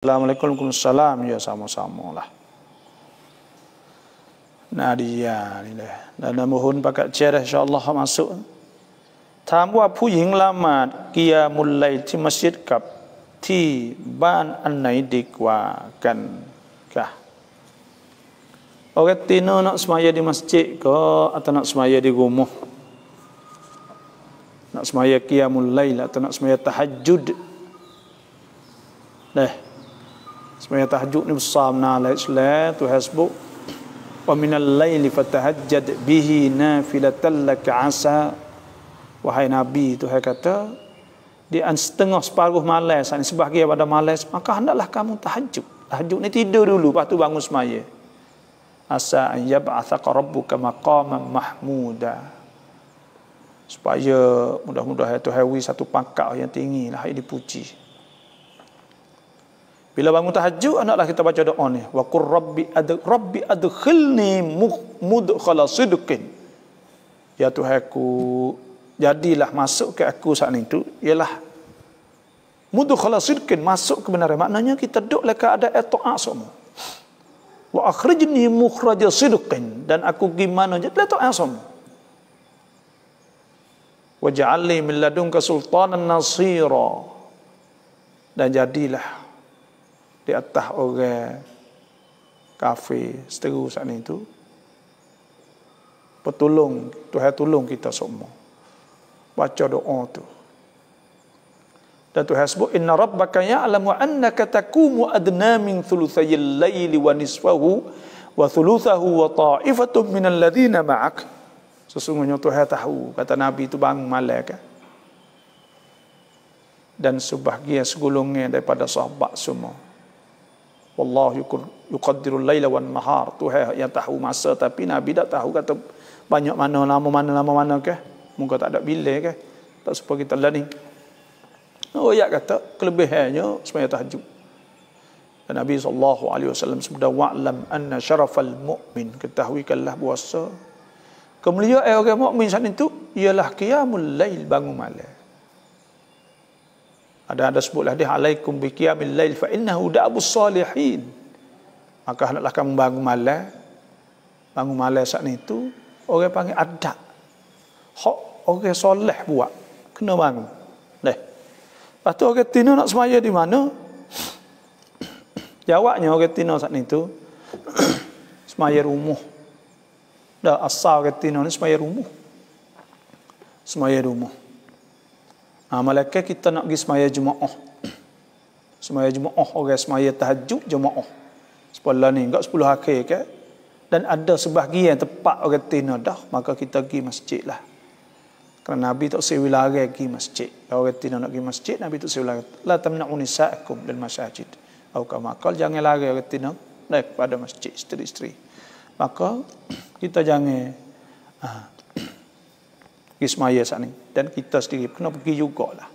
Assalamualaikum Waalaikumsalam Ya sama-sama lah dia ni lah Dan nak mohon pakat cerah InsyaAllah masuk Tamu apu yang lama Kia mulai di masjid kap Di ban anai dikwakan Kah Orang tina nak semaya di masjid ke Atau nak semaya di rumah Nak semaya kia mulai lah. Atau nak semaya tahajud Dah Sebenarnya tahajud ni besar benar lah Islam tu hasbuk. Wa minal layli fatahajjad bihi nafilatan laka asa. Wahai Nabi tu saya kata. Di setengah separuh malai. Saat ini pada malai. Maka hendaklah kamu tahajud. Tahajud ni tidur dulu. Lepas tu bangun semaya. Asa an yab'athaka rabbuka maqaman mahmuda. Supaya mudah-mudahan ya, Tuhan satu pangkat yang tinggi lah yang dipuji. Bila bangun tahajud anaklah kita baca doa ni. Wa qur rabbi ad rabbi adkhilni mudkhala sidqin. Ya Tuhan aku jadilah masuk ke aku saat itu ialah mudkhala sidqin masuk ke kebenaran. Maknanya kita duduk dalam keadaan taat semua. Wa akhrijni mukhraja sidqin dan aku gimana je dalam taat semua. Waj'alni min ladunka sultanan nasira. Dan jadilah di atas orang kafe seteru saat ni tu petolong Tuhan tolong kita semua baca doa tu dan Tuhan sebut inna rabbaka ya'lamu annaka takumu adna min thuluthayil laili wa nisfahu wa thuluthahu wa ta'ifatun min alladhina ma'ak sesungguhnya Tuhan tahu kata Nabi tu bang Malak, kan dan sebahagian segulungnya daripada sahabat semua wallahu yukur, yuqaddiru laila wan nahar tuhan yang tahu masa tapi nabi tak tahu kata banyak mana lama mana lama mana ke muka tak ada bila ke tak supaya kita lah ni oh ya kata kelebihannya semaya tahajud dan nabi sallallahu alaihi wasallam sabda wa'lam anna syarafal mu'min ketahuikanlah puasa kemuliaan orang mukmin saat itu ialah qiyamul lail bangun malam ada ada sebut hadis alaikum biqiyamil lail fa innahu da'bus salihin maka hendaklah kamu bangun malam bangun malam saat itu orang panggil adat hak orang soleh buat kena bangun leh lepas tu orang tino nak semaya di mana jawabnya orang tino saat itu semaya rumah dah asal orang tino ni semaya rumah semaya rumah Ha, malaikat kita nak pergi semaya jemaah. Semaya jemaah, orang semaya tahajud jemaah. Sepulah ni, enggak sepuluh akhir ke. Dan ada sebahagian tepat orang tina dah, maka kita pergi masjid lah. Kerana Nabi tak sewi lari pergi masjid. Kalau orang tina nak pergi masjid, Nabi tak sewi lari. La tamna unisa'akum dan masjid. makal jangan lari orang tina naik pada masjid, isteri-isteri. Maka kita jangan... Ha, Ismaya saat ni. Dan kita sendiri kena pergi jugalah.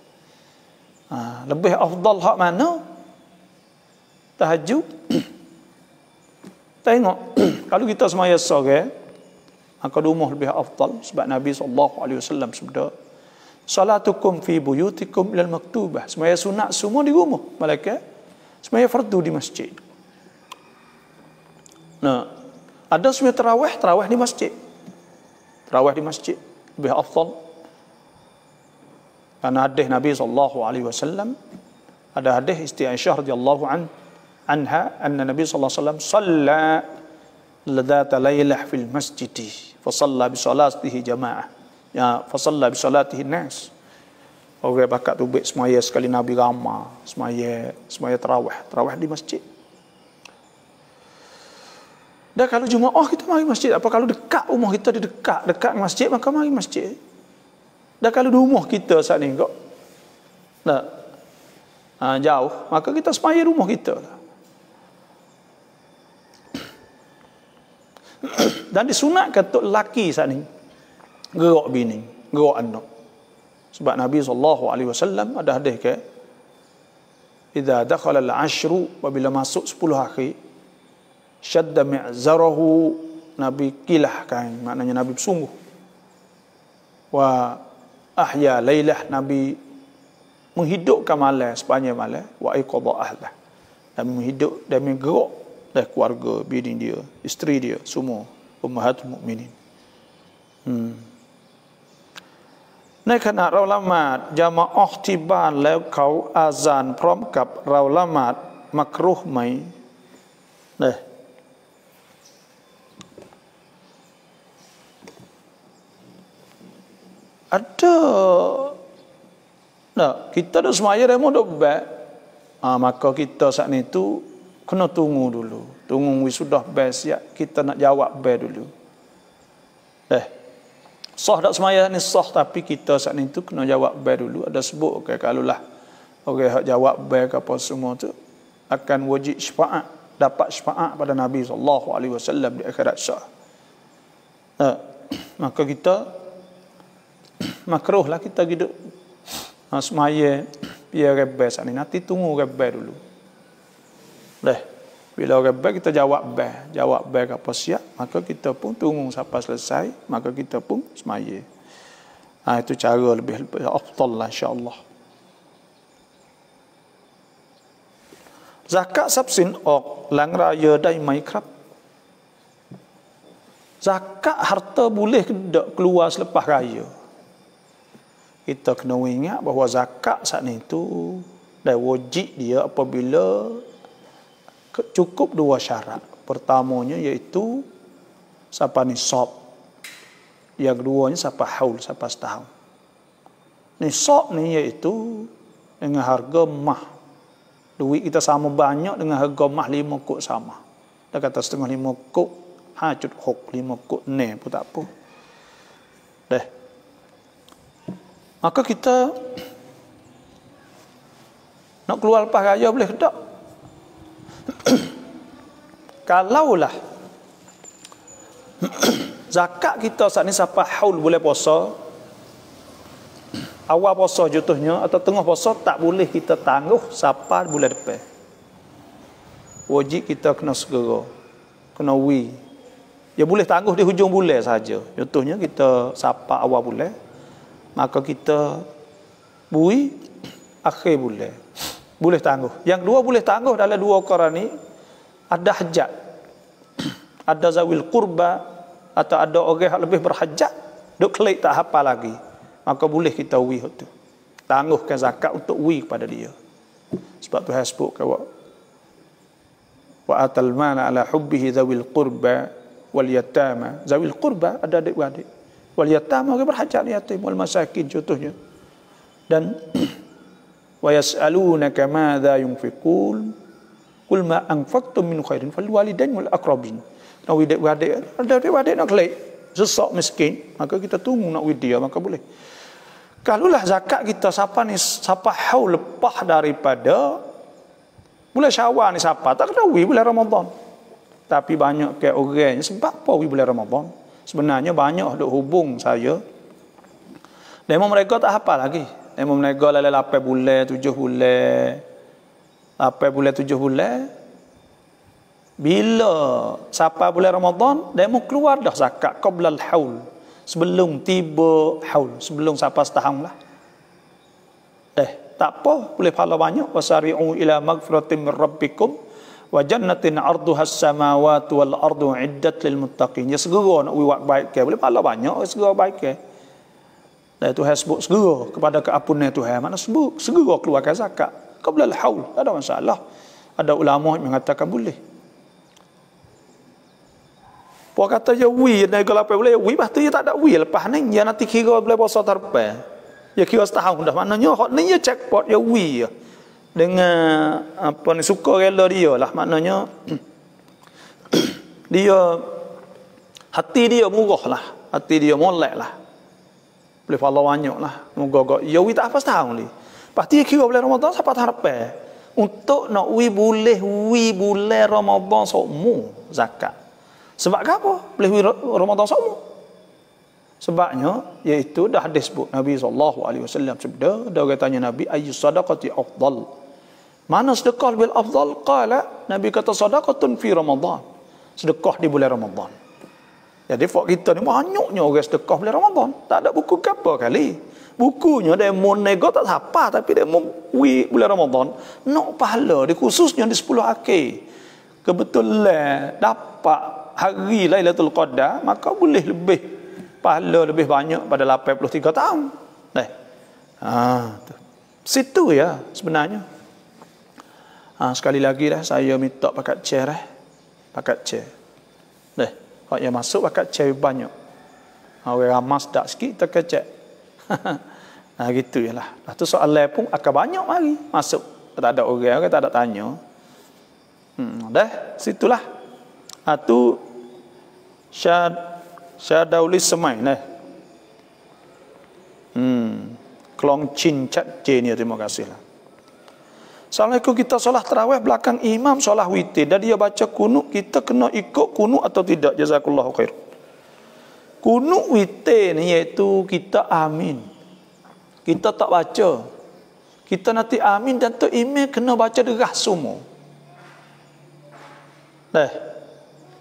Ha, lebih afdal hak mana? Tahajud. Tengok. kalau kita semaya sore, maka rumah lebih afdal. Sebab Nabi SAW sebeda. Salatukum fi buyutikum ilal maktubah. Semaya sunat semua di rumah. Malaika. Semaya fardu di masjid. Nah, ada semaya terawih, terawih di masjid. Terawih di masjid lebih afdal karena hadis Nabi sallallahu alaihi wasallam ada hadis Isti Aisyah radhiyallahu an anha anna Nabi sallallahu alaihi wasallam shalla ladat lailah fil masjid fa shalla bi salatihi jamaah ya fa shalla bi salatihi nas orang bakat tubik semaya sekali Nabi ramah semaya semaya tarawih tarawih di masjid dan kalau jumaah oh, kita mari masjid. Apa kalau dekat rumah kita di dekat dekat masjid maka mari masjid. Dan kalau di rumah kita saat ni kok. Tak. Ha, jauh maka kita sembahyang rumah kita. Lah. Dan disunatkan untuk lelaki saat ni gerak bini, gerak anak. Sebab Nabi sallallahu alaihi wasallam ada hadis ke? Idza dakhala al-ashru wa bila masuk 10 akhir syadda mi'zarahu nabi kilah kan maknanya nabi bersungguh wa ahya lailah nabi menghidupkan malam sepanjang malam wa iqadha ahlah dan menghidup dan menggerak dan keluarga bini dia isteri dia semua ummahat mukminin hmm ในขณะเราละหมาดอย่ามาออกที่บ้านแล้วเขาอาจานพร้อมกับเราละหมาดมักรุ้ไหมเนี่ย Ada. Tak, kita dah semaya demo dah bebek. Ha, maka kita saat ni tu kena tunggu dulu. Tunggu wis sudah best ya. Kita nak jawab be dulu. Eh. Sah tak semaya ni sah tapi kita saat ni tu kena jawab be dulu. Ada sebut ke okay, kalau lah. Okey hak jawab be ke apa semua tu akan wajib syafaat, dapat syafaat pada Nabi sallallahu alaihi wasallam di akhirat sah. Eh. Maka kita makruh lah kita hidup ha, semaya biar rebel saat ini. Nanti tunggu rebel dulu. Dah, bila rebel kita jawab bel. Jawab bel apa siap, maka kita pun tunggu sampai selesai, maka kita pun semaya. Ha, itu cara lebih, lebih afdal lah insyaAllah. Zakat sabsin ok lang raya dai mai krap. Zakat harta boleh keluar selepas raya kita kena ingat bahawa zakat saat ni tu dan wajib dia apabila cukup dua syarat. Pertamanya iaitu siapa ni yang Yang keduanya siapa haul, siapa setahun. Ni ni iaitu dengan harga mah. Duit kita sama banyak dengan harga mah lima kot sama. Dia kata setengah lima kot, hajut hok lima kot, ne pun tak apa. Dah. Maka kita nak keluar lepas raya boleh ke tak? Kalaulah zakat kita saat ni siapa haul boleh puasa awal puasa jutuhnya atau tengah puasa tak boleh kita tangguh siapa boleh depan. Wajib kita kena segera. Kena wi. Ya boleh tangguh di hujung bulan saja. Jutuhnya kita siapa awal bulan maka kita bui akhir boleh boleh tangguh yang dua boleh tangguh dalam dua perkara ni ada hajat ada zawil qurba atau ada orang yang lebih berhajat duk klik tak hafal lagi maka boleh kita wi tu tangguhkan zakat untuk wi kepada dia sebab tu saya sebut wa atal mana ala hubbihi zawil qurba wal yatama zawil qurba ada adik-adik wal yatama wa berhajat yatim wal masakin contohnya dan wa yasalunaka madza yunfiqul kul ma anfaqtum min khairin fal walidain wal aqrabin nak widik wadik ada dia nak kelik sesak miskin maka kita tunggu nak widik dia maka boleh kalulah zakat kita siapa ni siapa hau lepas daripada bulan syawal ni siapa tak ada wui bulan ramadan tapi banyak ke orang sebab apa wui bulan ramadan sebenarnya banyak duk hubung saya demo mereka tak hafal lagi demo mereka lalai 8 bulan 7 bulan 8 bulan 7 bulan bila siapa bulan Ramadan demo keluar dah zakat qablal haul sebelum tiba haul sebelum siapa setahun lah eh tak apa boleh pahala banyak wasari'u ila magfiratim rabbikum wa jannatin arduha as-samawati wal ardu iddat lil muttaqin ya segera nak buat baik ke boleh pahala banyak segera baik ke dan lah, itu sebut segera kepada keapunan Tuhan mana sebut segera keluarkan zakat qabla al haul ada masalah ada ulama yang mengatakan boleh Puan kata ya wi dan kalau apa boleh wi pasti dia tak ada wi lepas ni ya nanti kira boleh puasa terpe ya kira setahun dah mana nyoh. ni ya checkpoint ya wi ya dengan apa ni suka rela dia lah maknanya dia hati dia murah lah hati dia molek lah boleh pahala banyak lah moga-moga ya tak apa setahun ni pasti kira boleh Ramadan siapa tak harap eh? untuk nak wi boleh wi boleh Ramadan sokmu zakat sebab apa boleh wi Ramadan sokmu Sebabnya iaitu dah disebut Nabi saw alaihi wasallam sabda dia orang tanya Nabi ayyu sadaqati afdal mana sedekah lebih afdal? Qala Nabi kata sedekah fi Ramadan. Sedekah di bulan Ramadan. Jadi ya, fak kita ni banyaknya orang sedekah bulan Ramadan. Tak ada buku ke apa kali. Bukunya dia mau nego tak apa tapi dia mau wi bulan Ramadan nak pahala di khususnya di 10 akhir. Kebetulan dapat hari Lailatul Qadar maka boleh lebih pahala lebih banyak pada 83 tahun. Nah. Eh, ha, situ ya sebenarnya. Ha, sekali lagi dah saya minta pakat chair eh. Pakat chair. Dah. Kalau yang masuk pakat chair banyak. Ha, orang ramas tak sikit terkecek. nah ha, gitu jelah. Lah tu soalan pun akan banyak lagi masuk. Tak ada orang ke tak ada tanya. Hmm, dah, situlah. Ha tu syad syadauli semai dah. Hmm. Klong cin cat jenia terima kasihlah. Assalamualaikum kita solat terawih belakang imam solat witir. Dan dia baca kunu kita kena ikut kunu atau tidak. Jazakallahu khair. Kunu witir ni iaitu kita amin. Kita tak baca. Kita nanti amin dan tu imam kena baca derah semua. Dah.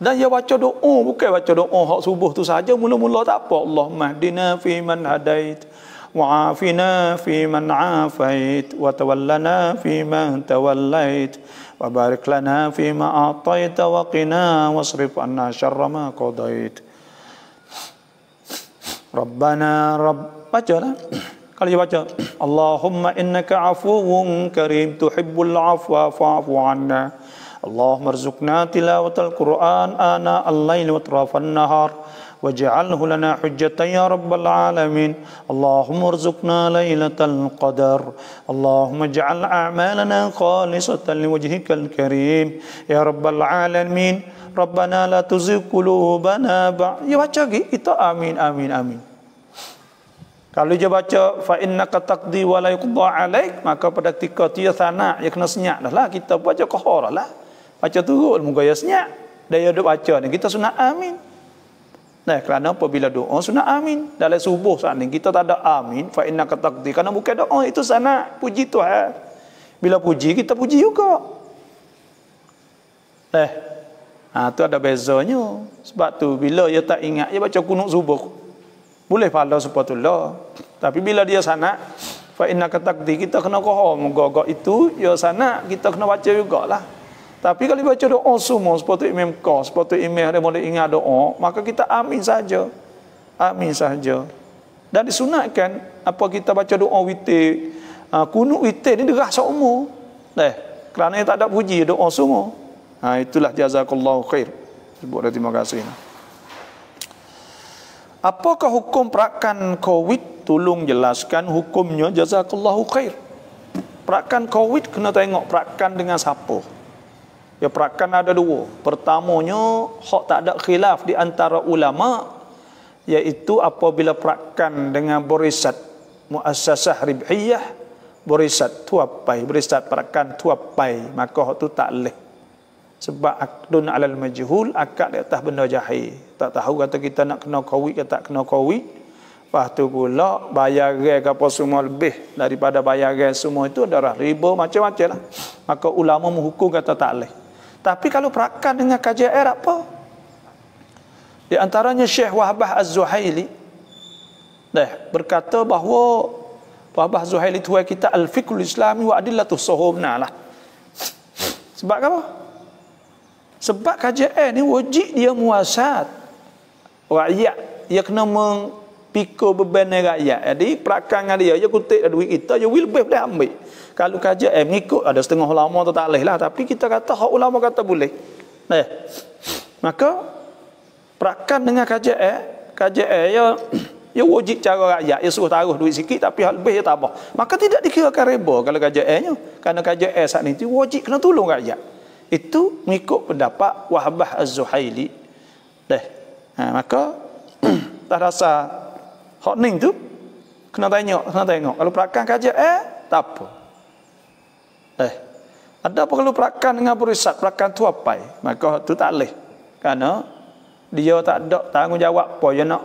Dan dia baca doa. Bukan baca doa. Hak subuh tu saja. Mula-mula tak apa. Allah mahdina fi man hadait. Allah وعافنا في من عافيت وتولنا في من توليت وبارك لنا فيما أعطيت وقنا واصرف عنا شر ما قضيت ربنا رب قال يا اللهم إنك عفو كريم تحب العفو فاعف عنا اللهم ارزقنا تلاوة القرآن آناء الليل وطراف النهار واجعله لنا حجة يا رب العالمين اللهم ارزقنا ليلة القدر اللهم اجعل أعمالنا خالصة لوجهك الكريم يا رب العالمين ربنا لا تزغ قلوبنا يا بچي itu amin amin amin Kalau dia baca fa innaka taqdi wa la yuqda alaik maka pada ketika dia sana ya kena senyap dahlah kita baca qahara lah baca turun muka ya senyap dia hidup baca ni kita sunat amin Nah, kerana apabila doa sunat amin dalam subuh saat ini kita tak ada amin fa inna kataqdi kerana bukan doa oh, itu sana puji Tuhan. Bila puji kita puji juga. Eh. Ha tu ada bezanya. Sebab tu bila dia tak ingat dia baca kunut subuh. Boleh pahala sepatutlah. Tapi bila dia sana fa inna kataqdi kita kena kohom gogok itu dia sana kita kena baca juga lah. Tapi kalau baca doa semua seperti Imam Qas, seperti Imam ada boleh ingat doa, maka kita amin saja. Amin saja. Dan disunatkan apa kita baca doa witir, ha, kunut witir ni deras seumur. Deh, kerana tak ada puji doa semua. Ha, itulah jazakallahu khair. Sebut dah terima kasih. Apakah hukum perakan COVID? Tolong jelaskan hukumnya jazakallahu khair. Perakan COVID kena tengok perakan dengan siapa. Ya perakan ada dua. Pertamanya hak tak ada khilaf di antara ulama iaitu apabila perakan dengan borisat muasasah ribhiyah borisat tuapai borisat perakan tuapai maka hak tu tak leh sebab akdun alal majhul akad di atas benda jahil tak tahu kata kita nak kena covid ke tak kena covid lepas tu pula bayar ke apa semua lebih daripada bayaran semua itu adalah riba macam-macam lah maka ulama menghukum kata tak leh tapi kalau perakan dengan kajian air apa? Di antaranya Syekh Wahbah Az-Zuhaili dah berkata bahawa Wahbah Zuhaili tua kita al-fiqhul islami wa adillatus suhubna lah. Sebab apa? Sebab kajian air ni wajib dia muasat rakyat. Dia kena mempikul beban rakyat. Jadi perakan dia, dia kutip duit kita, dia lebih boleh ambil kalau kajian eh mengikut ada setengah ulama tu tak boleh lah tapi kita kata hak ulama kata boleh eh maka perakan dengan kajian eh kajian eh ya ya wajib cara rakyat ya suruh taruh duit sikit tapi hak lebih ya tambah maka tidak dikira riba kalau kajian eh nya kerana kajian eh saat ini wajib kena tolong rakyat itu mengikut pendapat Wahbah Az-Zuhaili deh ha, eh, maka tak rasa hak ning tu kena tanya kena tengok kalau perakan kajian eh tak apa Eh, ada perlu perakan dengan perisat, perakan tu apa? Maka tu tak boleh. Karena dia tak ada tanggungjawab apa yang nak.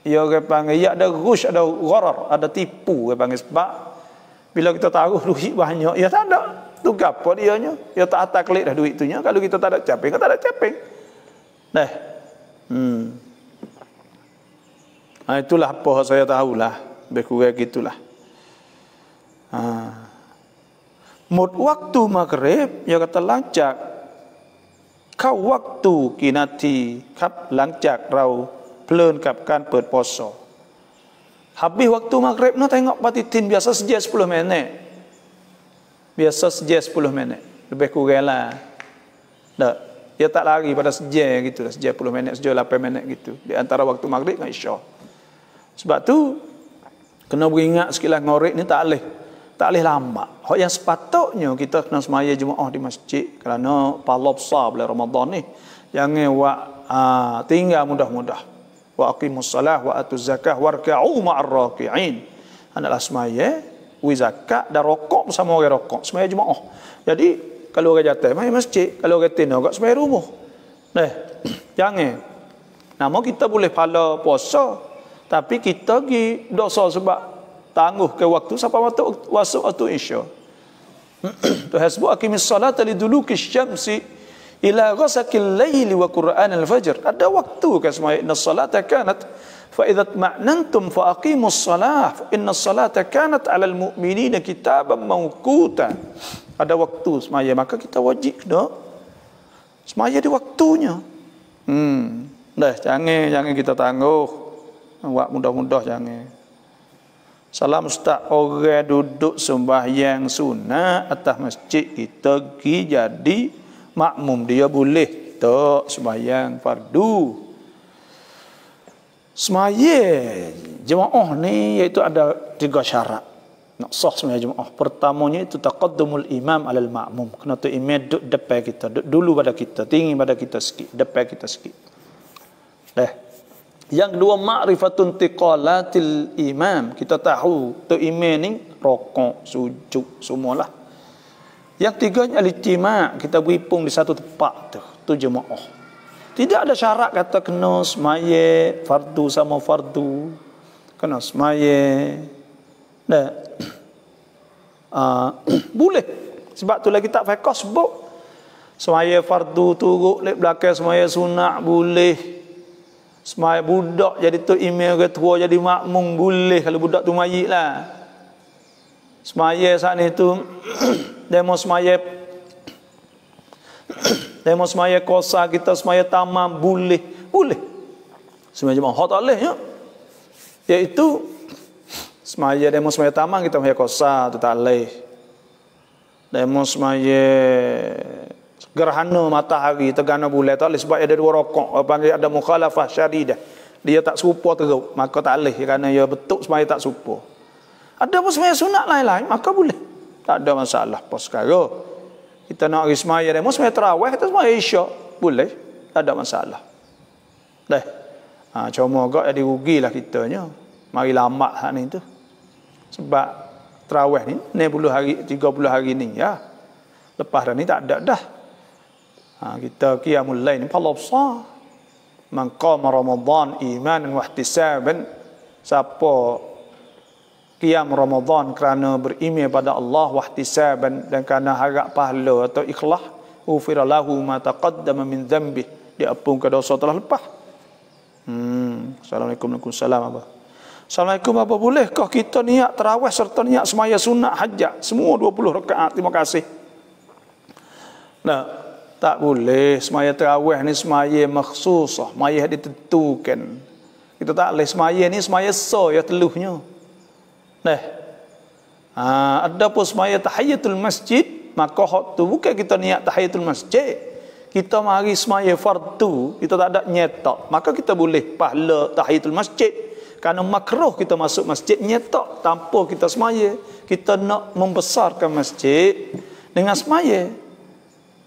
Dia orang panggil, ya ada rush, ada gharar, ada tipu. Dia panggil sebab bila kita tahu duit banyak, ya tak ada. Tu apa dia nya? Ya tak atas klik dah duit tunya. Kalau kita tak ada capek, kita tak ada capek. Nah. Hmm. Nah, itulah apa saya tahulah. Lebih kurang gitulah. Ah. Mut waktu maghrib, ya kata lancak. Kau waktu kinati, kap lancak rau pelun kapkan per poso. Habis waktu maghrib, no tengok patitin biasa saja 10 minit. Biasa saja 10 minit. Lebih kurang lah. Tak. Dia tak lari pada sejak gitu. Lah. Sejak 10 minit, sejak 8 minit gitu. Di antara waktu maghrib dengan isya. Sebab tu, kena beringat sekilas ngorek ni tak leh tak boleh lambat. Hak yang sepatutnya kita kena semaya oh di masjid kerana palop sah bulan Ramadan ni. Jangan wak uh, ah, tinggal mudah-mudah. Wa aqimus salah wa atuz zakah warka'u ma'ar raki'in. Hendaklah semaya wi zakat dan rokok bersama orang rokok semaya oh. Jadi kalau orang jatuh mai masjid, kalau orang tina agak semaya rumah. Neh. Jangan. Nama kita boleh pala puasa tapi kita gi dosa sebab tangguh ke waktu sampai waktu wasuk atau isya tu hasbu akimi salata liduluki syamsi ila ghasaqil laili wa qur'an al-fajr ada waktu ke semua inna salata kanat fa idza ma'nantum fa aqimu salah inna salata kanat ala al-mu'minina kitaban mawquta ada waktu semaya maka kita wajib kena semaya di waktunya hmm dah jangan jangan kita tangguh Wak mudah-mudah jangan Salam ustaz orang duduk sembahyang sunat atas masjid kita pergi jadi makmum dia boleh tak sembahyang fardu. Semayang jemaah ni iaitu ada tiga syarat. Nak sah sembahyang jemaah. Pertamanya itu taqaddumul imam alal makmum. Kena tu imam duduk depan kita, duduk dulu pada kita, tinggi pada kita sikit, depan kita sikit. Dah. Eh, yang kedua ma'rifatun tiqalatil imam. Kita tahu tu imam ni rokok, sujud, semualah. Yang tiganya al kita berhimpun di satu tempat tu, tu jemaah. Tidak ada syarat kata kena semaya fardu sama fardu. Kena semaya. Tak. Uh, ah, boleh. Sebab tu lagi tak fiqh sebut semaya fardu tu, lek belakang semaya sunat boleh. Semai budak jadi tu email ke tua jadi makmum boleh kalau budak tu mayit lah. Semaya saat ni tu demo semaya demo semaya kosa kita semaya tamam boleh boleh. Semai jemaah hot alih ya. Yaitu semaya demo semaya tamam kita semaya kosa tu tak alih. Demo semaya gerhana matahari tergana bulan tak boleh sebab ada dua rokok panggil ada mukhalafah syadidah dia tak serupa teruk maka tak boleh kerana dia betuk semaya tak serupa ada pun semaya sunat lain-lain maka boleh tak ada masalah pas sekarang kita nak pergi semaya dia semaya terawih kita semaya isyak boleh tak ada masalah dah ha, cuma agak jadi rugilah kitanya mari lama hak ni tu sebab terawih ni 90 hari 30 hari ni ya lepas dah ni tak ada dah. Ha, kita kiamul lain fa lafsa man qama ramadan imanan wa ihtisaban siapa kiam ramadan kerana beriman pada Allah wa ihtisaban dan kerana harap pahala atau ikhlas ufira lahu ma taqaddama min dhanbi diampunkan dosa telah lepas hmm assalamualaikum waalaikumsalam apa Assalamualaikum apa boleh kah kita niat terawih serta niat semaya sunat hajat semua 20 rakaat terima kasih nah tak boleh semaya terawih ni semaya maksusah. Semaya ditentukan. Kita tak boleh semaya ni semaya so ya teluhnya. Nah. Ha, ada pun semaya tahiyatul masjid. Maka hak tu bukan kita niat tahiyatul masjid. Kita mari semaya fardu. Kita tak ada nyetak. Maka kita boleh pahala tahiyatul masjid. Karena makroh kita masuk masjid nyetak. Tanpa kita semaya. Kita nak membesarkan masjid. Dengan semaya. Semaya.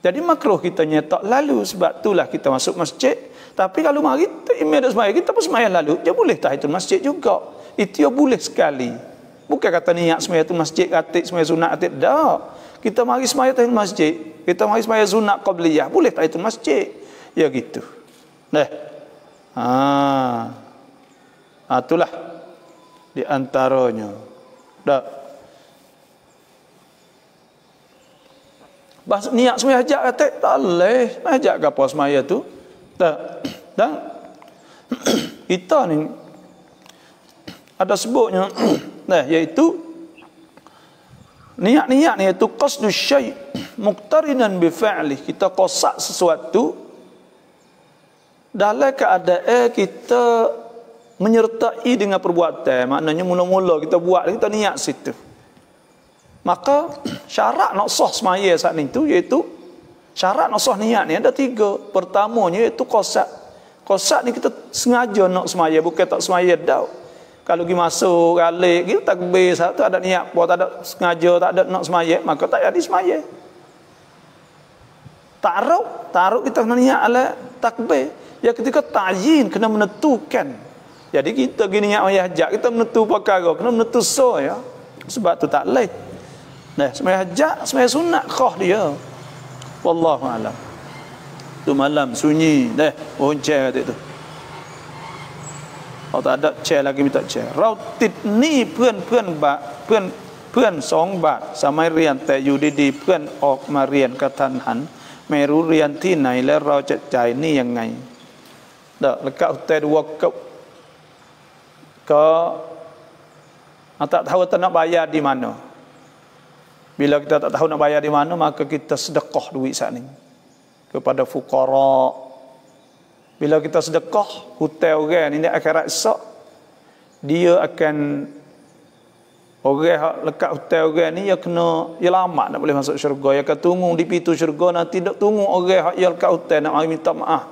Jadi makruh kita nyetak lalu sebab itulah kita masuk masjid. Tapi kalau mari imam dah sembahyang kita pun sembahyang lalu, dia boleh tak itu masjid juga. Itu ya boleh sekali. Bukan kata niat sembahyang itu masjid, katik sembahyang sunat, katik dak. Kita mari sembahyang tahil masjid, kita mari sembahyang sunat qabliyah, boleh tak itu masjid. Ya gitu. Nah. Ha. Ah. Itulah di antaranya. Dak. Bahas, niat semaya hajat kata, tak boleh. Hajat ke apa semaya tu? Tak. Dan kita ni ada sebutnya nah iaitu niat-niat ni itu qasdu syai muqtarinan bi fi'li kita qasad sesuatu dalam keadaan kita menyertai dengan perbuatan maknanya mula-mula kita buat kita niat situ Maka syarat nak sah semaya saat ni tu iaitu syarat nak sah niat ni ada tiga. Pertamanya iaitu kosak. Kosak ni kita sengaja nak semaya bukan tak semaya dah. Kalau pergi masuk, galik, kita takbir satu ada niat buat tak ada sengaja tak ada nak semaya maka tak jadi semaya. Taruh, taruh kita kena niat ala takbir. Ya ketika tayin kena menetukan Jadi kita gini niat ayah kita menentu perkara, kena menentu so ya. Sebab tu tak lain. Nah, sembahyang hajat sembahyang sunat khah dia. Wallahu alam. Tu malam sunyi, nah, mohon chair tadi tu. Kalau oh, tak ada chair lagi minta chair. Rau tit ni pun-pun ba, di mana. Bila kita tak tahu nak bayar di mana, maka kita sedekah duit saat ni. Kepada fukara. Bila kita sedekah, hotel orang ini akan esok, dia akan orang lekat hotel orang ini ya kena ya lama nak boleh masuk syurga ya kena tunggu di pintu syurga nanti dak tunggu orang hak lekat hotel nak minta maaf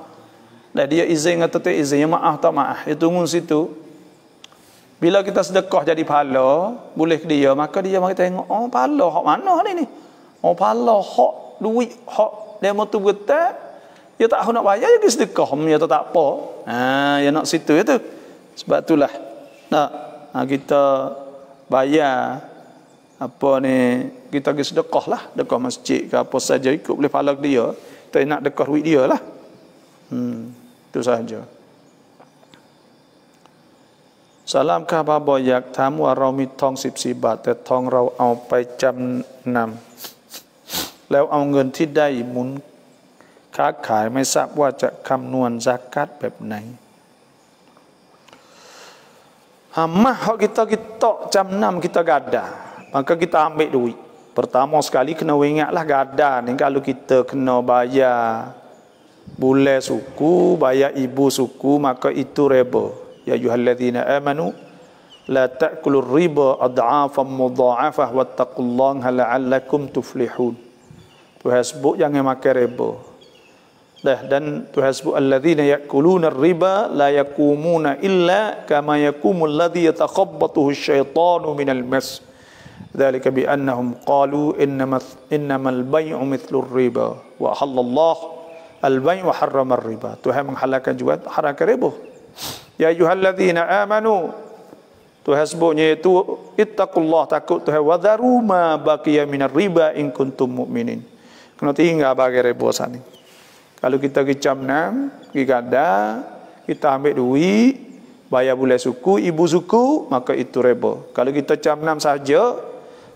dan dia izin atau tak izin ya maaf tak maaf ya tunggu situ bila kita sedekah jadi pahala, boleh ke dia, maka dia mari tengok, oh pahala hak mana ni ni? Oh pahala hak duit hak demo mau tu dia tak nak bayar dia sedekah, hmm, dia tak apa. Ha, dia nak situ dia tu. Sebab itulah nak ha, kita bayar apa ni kita pergi sedekah lah dekat masjid ke apa saja ikut boleh pahala dia kita nak dekat duit dia lah hmm, itu saja. สาลามขาบาบออยากถามว่าเรามีทองสิบสี่บาทแต่ทองเราเอาไปจำนำแล้วเอาเงินที่ได้หมุน ค้าขายไม่ทราบว่าจะคำนวณจากาศแบบไหนหามาเราคิดตะกิต่อจำนำกิต่อกาดามันก็คิดต่อไม่ดุย pertama sekali kena ingat lah gada ni kalau kita kena bayar bule suku bayar ibu suku maka itu reba يا أيها الذين آمنوا لا تأكلوا الربا أضعافا مضاعفة واتقوا الله لعلكم تفلحون تحسبوا يعني ما riba ده dan tuhasbu الذين يأكلون الربا لا يقومون إلا كما يقوم الذي يتخبطه الشيطان من المس ذلك بأنهم قالوا إنما إنما البيع مثل الربا وأحل الله البيع وحرم الربا تهم حلاك جواد حرام كربه Ya ayyuhallazina amanu Tuhan sebutnya itu ittaqullah takut Tuhan wa dharu ma baqiya minar riba in kuntum mu'minin. Kena tinggal bagi riba sana. Kalau kita ke Camnam, pergi Gada, kita ambil duit, bayar bulan suku, ibu suku, maka itu riba. Kalau kita Camnam saja,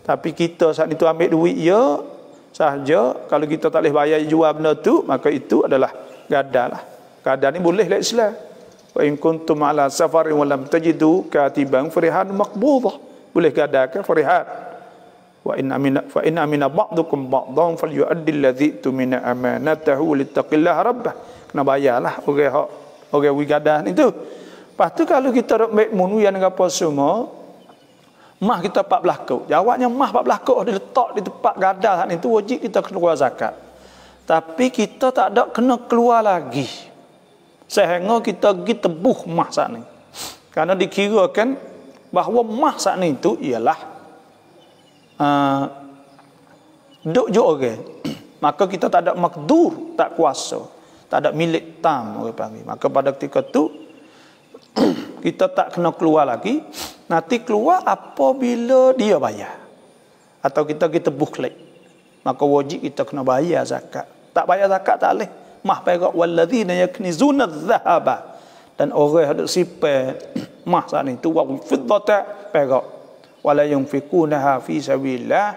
tapi kita saat itu ambil duit ya saja, kalau kita tak boleh bayar jual benda tu, maka itu adalah gadalah. Gadah ni boleh lah Islam wa in kuntum ala safari wa lam tajidu katiban farihan maqbuda boleh gada ke farihan wa in amina fa in amina ba'dukum ba'dhan falyu'addi alladhi tumina amanatahu littaqillah rabbah kena bayarlah orang okay, hak orang okay, wigada ni tu lepas tu kalau kita nak baik munu apa semua mah kita pak kau jawabnya mah 14 kau diletak di tempat gada itu wajib kita keluar zakat tapi kita tak ada kena keluar lagi Sehingga kita pergi tebuh mah saat ini. Karena dikirakan bahawa mah saat ini itu ialah uh, duk juga okay. Maka kita tak ada makdur, tak kuasa. Tak ada milik tam. Okay, Maka pada ketika itu, kita tak kena keluar lagi. Nanti keluar apabila dia bayar. Atau kita kita buklik. Maka wajib kita kena bayar zakat. Tak bayar zakat tak boleh mah perak walladzina yaknizuna dhahaba dan orang hendak sipai mah sana itu wa fiddata perak wala yunfikunaha fi sabilillah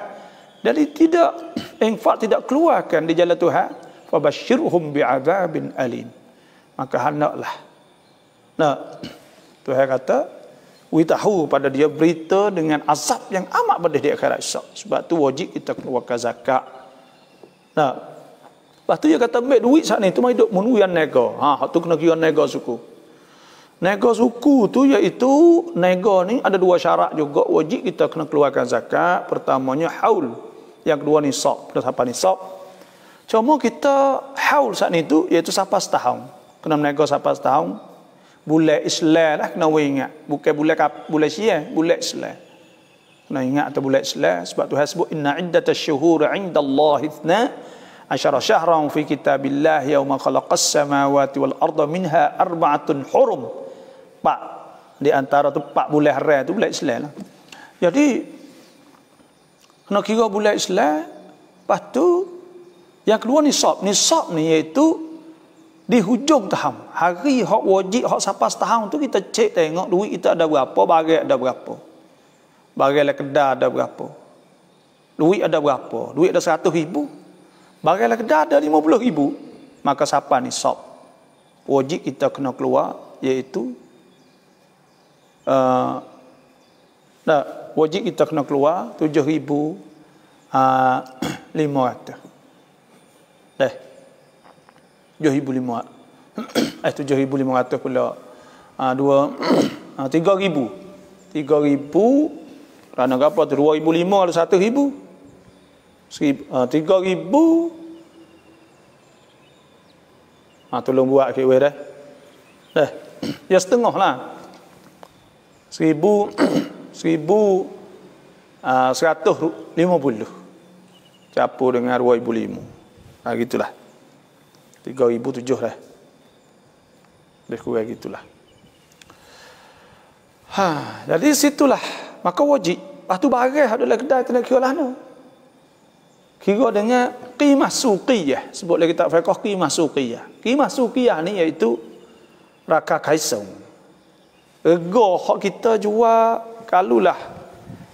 dari tidak infak tidak keluarkan di jalan Tuhan fabashshirhum bi'adzabin alim maka hendaklah nah Tuhan kata we tahu pada dia berita dengan azab yang amat pedih di akhirat esok sebab tu wajib kita keluarkan zakat nah Lepas tu dia kata ambil duit saat ni. Itu mah hidup menunggu nego. Ha, itu kena kira nego suku. Nego suku tu iaitu nego ni ada dua syarat juga. Wajib kita kena keluarkan zakat. Pertamanya haul. Yang kedua ni sob. Kena siapa ni sob. Cuma kita haul saat ni tu iaitu siapa setahun. Kena nego siapa setahun. Bulat Islam lah kena ingat. Bukan bulat kap, bulat siya. Bulat Islam. Kena ingat atau bulat Islam. Sebab tu sebut inna iddata syuhur inda Allah asyara syahran fi kitabillah yauma khalaqas samawati wal arda minha arba'atun hurum pak di antara tu pak boleh haram tu bulan Islam lah. jadi nak kira bulan Islam lepas tu yang keluar nisab nisab ni iaitu di hujung tahun hari hak wajib hak siapa setahun tu kita cek tengok duit kita ada berapa barang ada berapa barang lah kedai ada berapa duit ada berapa duit ada 100 ribu Barailah kedai ada RM50,000. Maka siapa ni? Sob. Wajib kita kena keluar. Iaitu. Uh, tak. Wajib kita kena keluar. RM7,500. Uh, eh. RM7,500. eh RM7,500 pula. Uh, dua. RM3,000. Uh, RM3,000. Kerana apa? RM2,500 atau RM1,000. Ah, tiga ribu, ha, tolong buat kiwe dah dah eh, ya setengah lah Seribu, seribu ah, seratus lima puluh. capo dengan 2005 ah ha, gitulah 3007 dah lebih kurang gitulah ha jadi situlah maka wajib Lepas tu barang hak dalam kedai tu kira lah ni. No kira dengan qimah suqiyah sebut lagi tak fiqh qimah suqiyah qimah suqiyah ni iaitu raka kaisau Ego, hak kita jual kalulah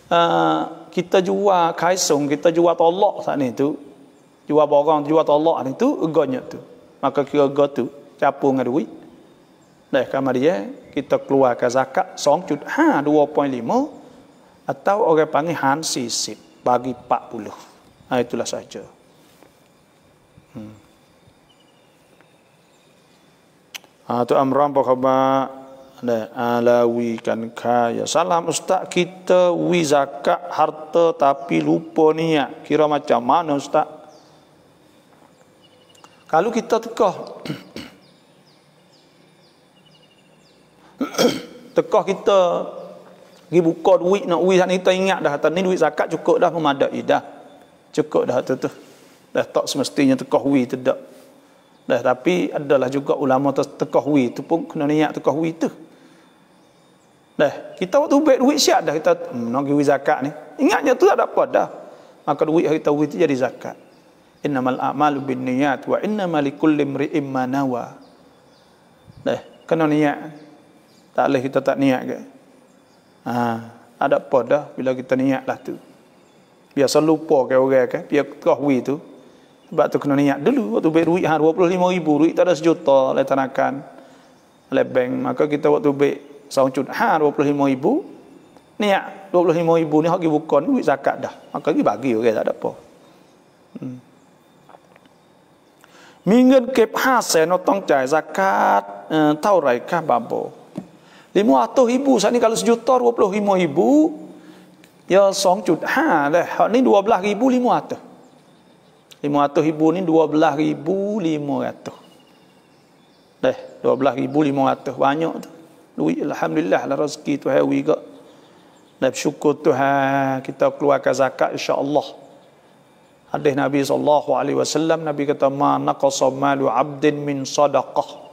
uh, kita jual kaisau kita jual tolak sat ni tu jual barang jual tolak ni tu regonya tu maka kira ego tu capung dengan duit dah kamari ya kita keluar ke zakat 2.5 ha, atau orang panggil hansi sip bagi 40 Ha, itulah saja. Hmm. Ha, ah, tu Amram apa khabar? Ada alawi kan kaya. Salam ustaz kita wi zakat harta tapi lupa niat. Kira macam mana ustaz? Kalau kita tekah tekah kita pergi buka duit nak wi ni kita ingat dah kata ni duit zakat cukup dah memadai dah cukup dah tu tu dah tak semestinya tekahwi tu dak dah tapi adalah juga ulama tekahwi tu pun kena niat tekahwi tu dah kita waktu baik duit siap dah kita hmm, nak pergi zakat ni ingatnya tu tak ada apa dah maka duit hari tahu itu jadi zakat innamal a'malu binniyat wa innamal likulli imrin ma nawa dah kena niat tak boleh kita tak niat ke ha ada apa dah bila kita niat lah tu Biasa lupa ke orang kan. Biar kau wui tu. Sebab tu kena niat dulu. Waktu baik duit ha, 25 ribu. Duit tak ada sejuta. Lai tanakan. Lai bank. Maka kita waktu baik. Sound cun. Ha 25 ribu. Niat 25 ribu ni. Hagi bukan. Duit zakat dah. Maka pergi bagi orang. Okay? Tak ada apa. Hmm. Mingin kep hasil no tong cai zakat eh, tau raikah babo. Lima atau ibu, saat ini kalau sejuta, dua puluh lima ibu, Ya 2 juta. Ha dah. Hak ni 12,500. 500 ribu ni 12,500. Dah 12,500 banyak tu. Duit alhamdulillah lah rezeki tu hawi gak. Dah bersyukur Tuhan kita keluarkan zakat insya-Allah. Hadis Nabi sallallahu alaihi wasallam Nabi kata ma naqasa malu 'abdin min sadaqah.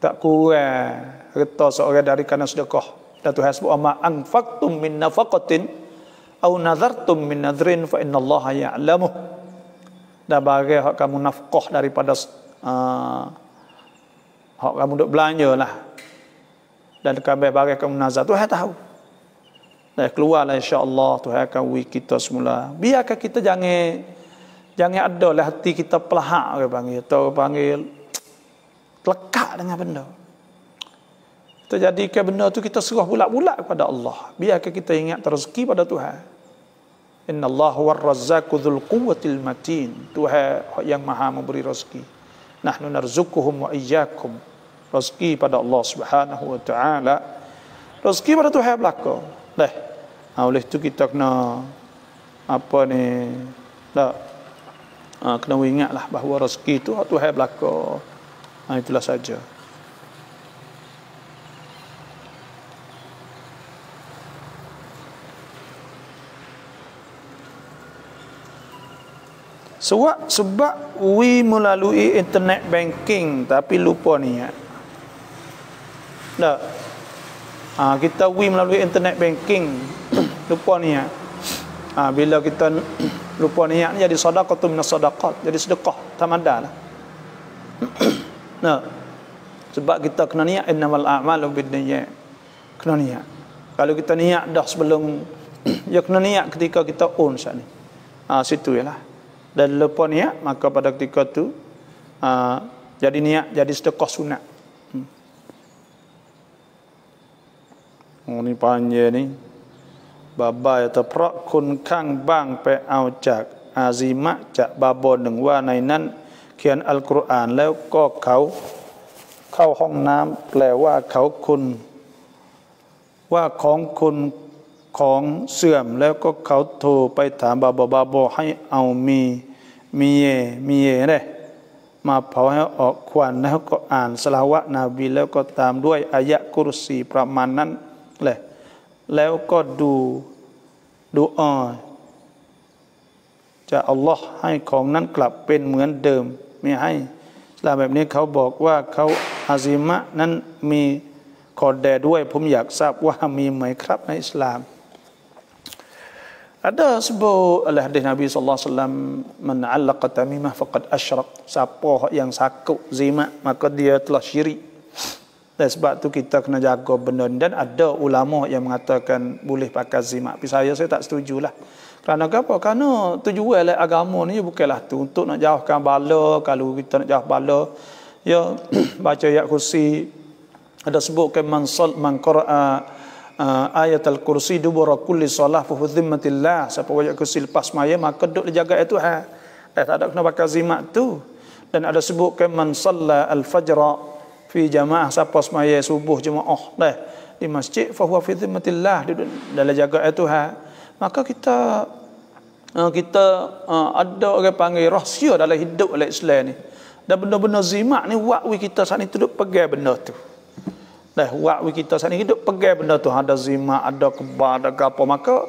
Tak kurang harta seorang dari kerana sedekah. Dan Tuhan sebut ama anfaqtum min nafaqatin au nazartum min nazrin fa inna Allah ya'lamu. Dan bagi hak kamu nafkah daripada uh, hak kamu duk belanja lah. Dan kamu bagi kamu nazar Tuhan tahu. Dan keluarlah insya-Allah Tuhan akan wui kita semula. Biarkan kita jangan jangan ada lah hati kita pelahak ke panggil atau panggil lekat dengan benda kita jadikan benda tu kita serah bulat-bulat kepada Allah biarkan kita ingat rezeki pada Tuhan inna Allah war razzaku dhul quwwatil matin Tuhan yang maha memberi rezeki nahnu narzukuhum wa iyyakum rezeki pada Allah Subhanahu wa taala rezeki pada Tuhan belakang. Dah. nah, ha, oleh itu kita kena apa ni tak ha, kena ingatlah bahawa rezeki itu Tuhan belakang. nah, ha, itulah saja sebab sebab we melalui internet banking tapi lupa niat ya. Nah, ha, kita we melalui internet banking lupa niat ya. ha, bila kita lupa niat ya, jadi sedekah tu min sedekah jadi sedekah tamadalah nah sebab kita kena niat innamal a'malu binniyat kena niat kalau kita niat dah sebelum ya kena niat ketika kita own sat ni ha, situ ialah dan lupa niat maka pada ketika tu uh, jadi niat jadi sedekah sunat hmm. oh, ni panjang ni baba ya terprok kun kang bang pe au cak azima cak babo deng wa nainan kian alquran lew ko kau เข้าห้องน้ำแปลว่าเขาคุณว่าของคุณของเสื่อมแล้วก็เขาโทรไปถามบาบาบาบอให้เอามีมีเยมีเยได้มาเผาให้ออกควันแล้วก็อ่านสลาวะนาบีแล้วก็ตามด้วยอายะกุรสีประมาณนั้นแหละแล้วก็ดูดูอ่อนจะอัลลอฮ์ให้ของนั้นกลับเป็นเหมือนเดิมไม่ให้ลาแบบนี้เขาบอกว่าเขาอาซิมะนั้นมีขอดแดด้วยผมอยากทราบว่ามีไหมครับ ในอิสลาม ada sebut oleh hadis Nabi sallallahu alaihi wasallam man 'allaqa tamimah faqad asyrak siapa yang sakut zimat maka dia telah syirik dan sebab tu kita kena jaga benda dan ada ulama yang mengatakan boleh pakai zimat tapi saya saya tak setujulah kerana apa kerana tujuan oleh agama ni bukanlah tu untuk nak jauhkan bala kalau kita nak jauh bala ya baca ayat kursi ada sebut ke man sal man qara'a uh, ah, ayat al-kursi dubura kulli solah fi dhimmatillah siapa wajib kursi lepas maya maka duk jaga itu ha eh, tak ada kena pakai zimat tu dan ada sebut ke man salla al-fajra fi jamaah siapa semaya subuh jemaah deh di masjid fa huwa fi dhimmatillah dalam jaga itu ha maka kita ah, kita ah, ada orang panggil rahsia dalam hidup oleh Islam ni dan benda-benda zimat ni wakwi kita saat ni duduk pegang benda tu Dah wak kita saat hidup pegang benda tu ada zima, ada kebar, ada apa maka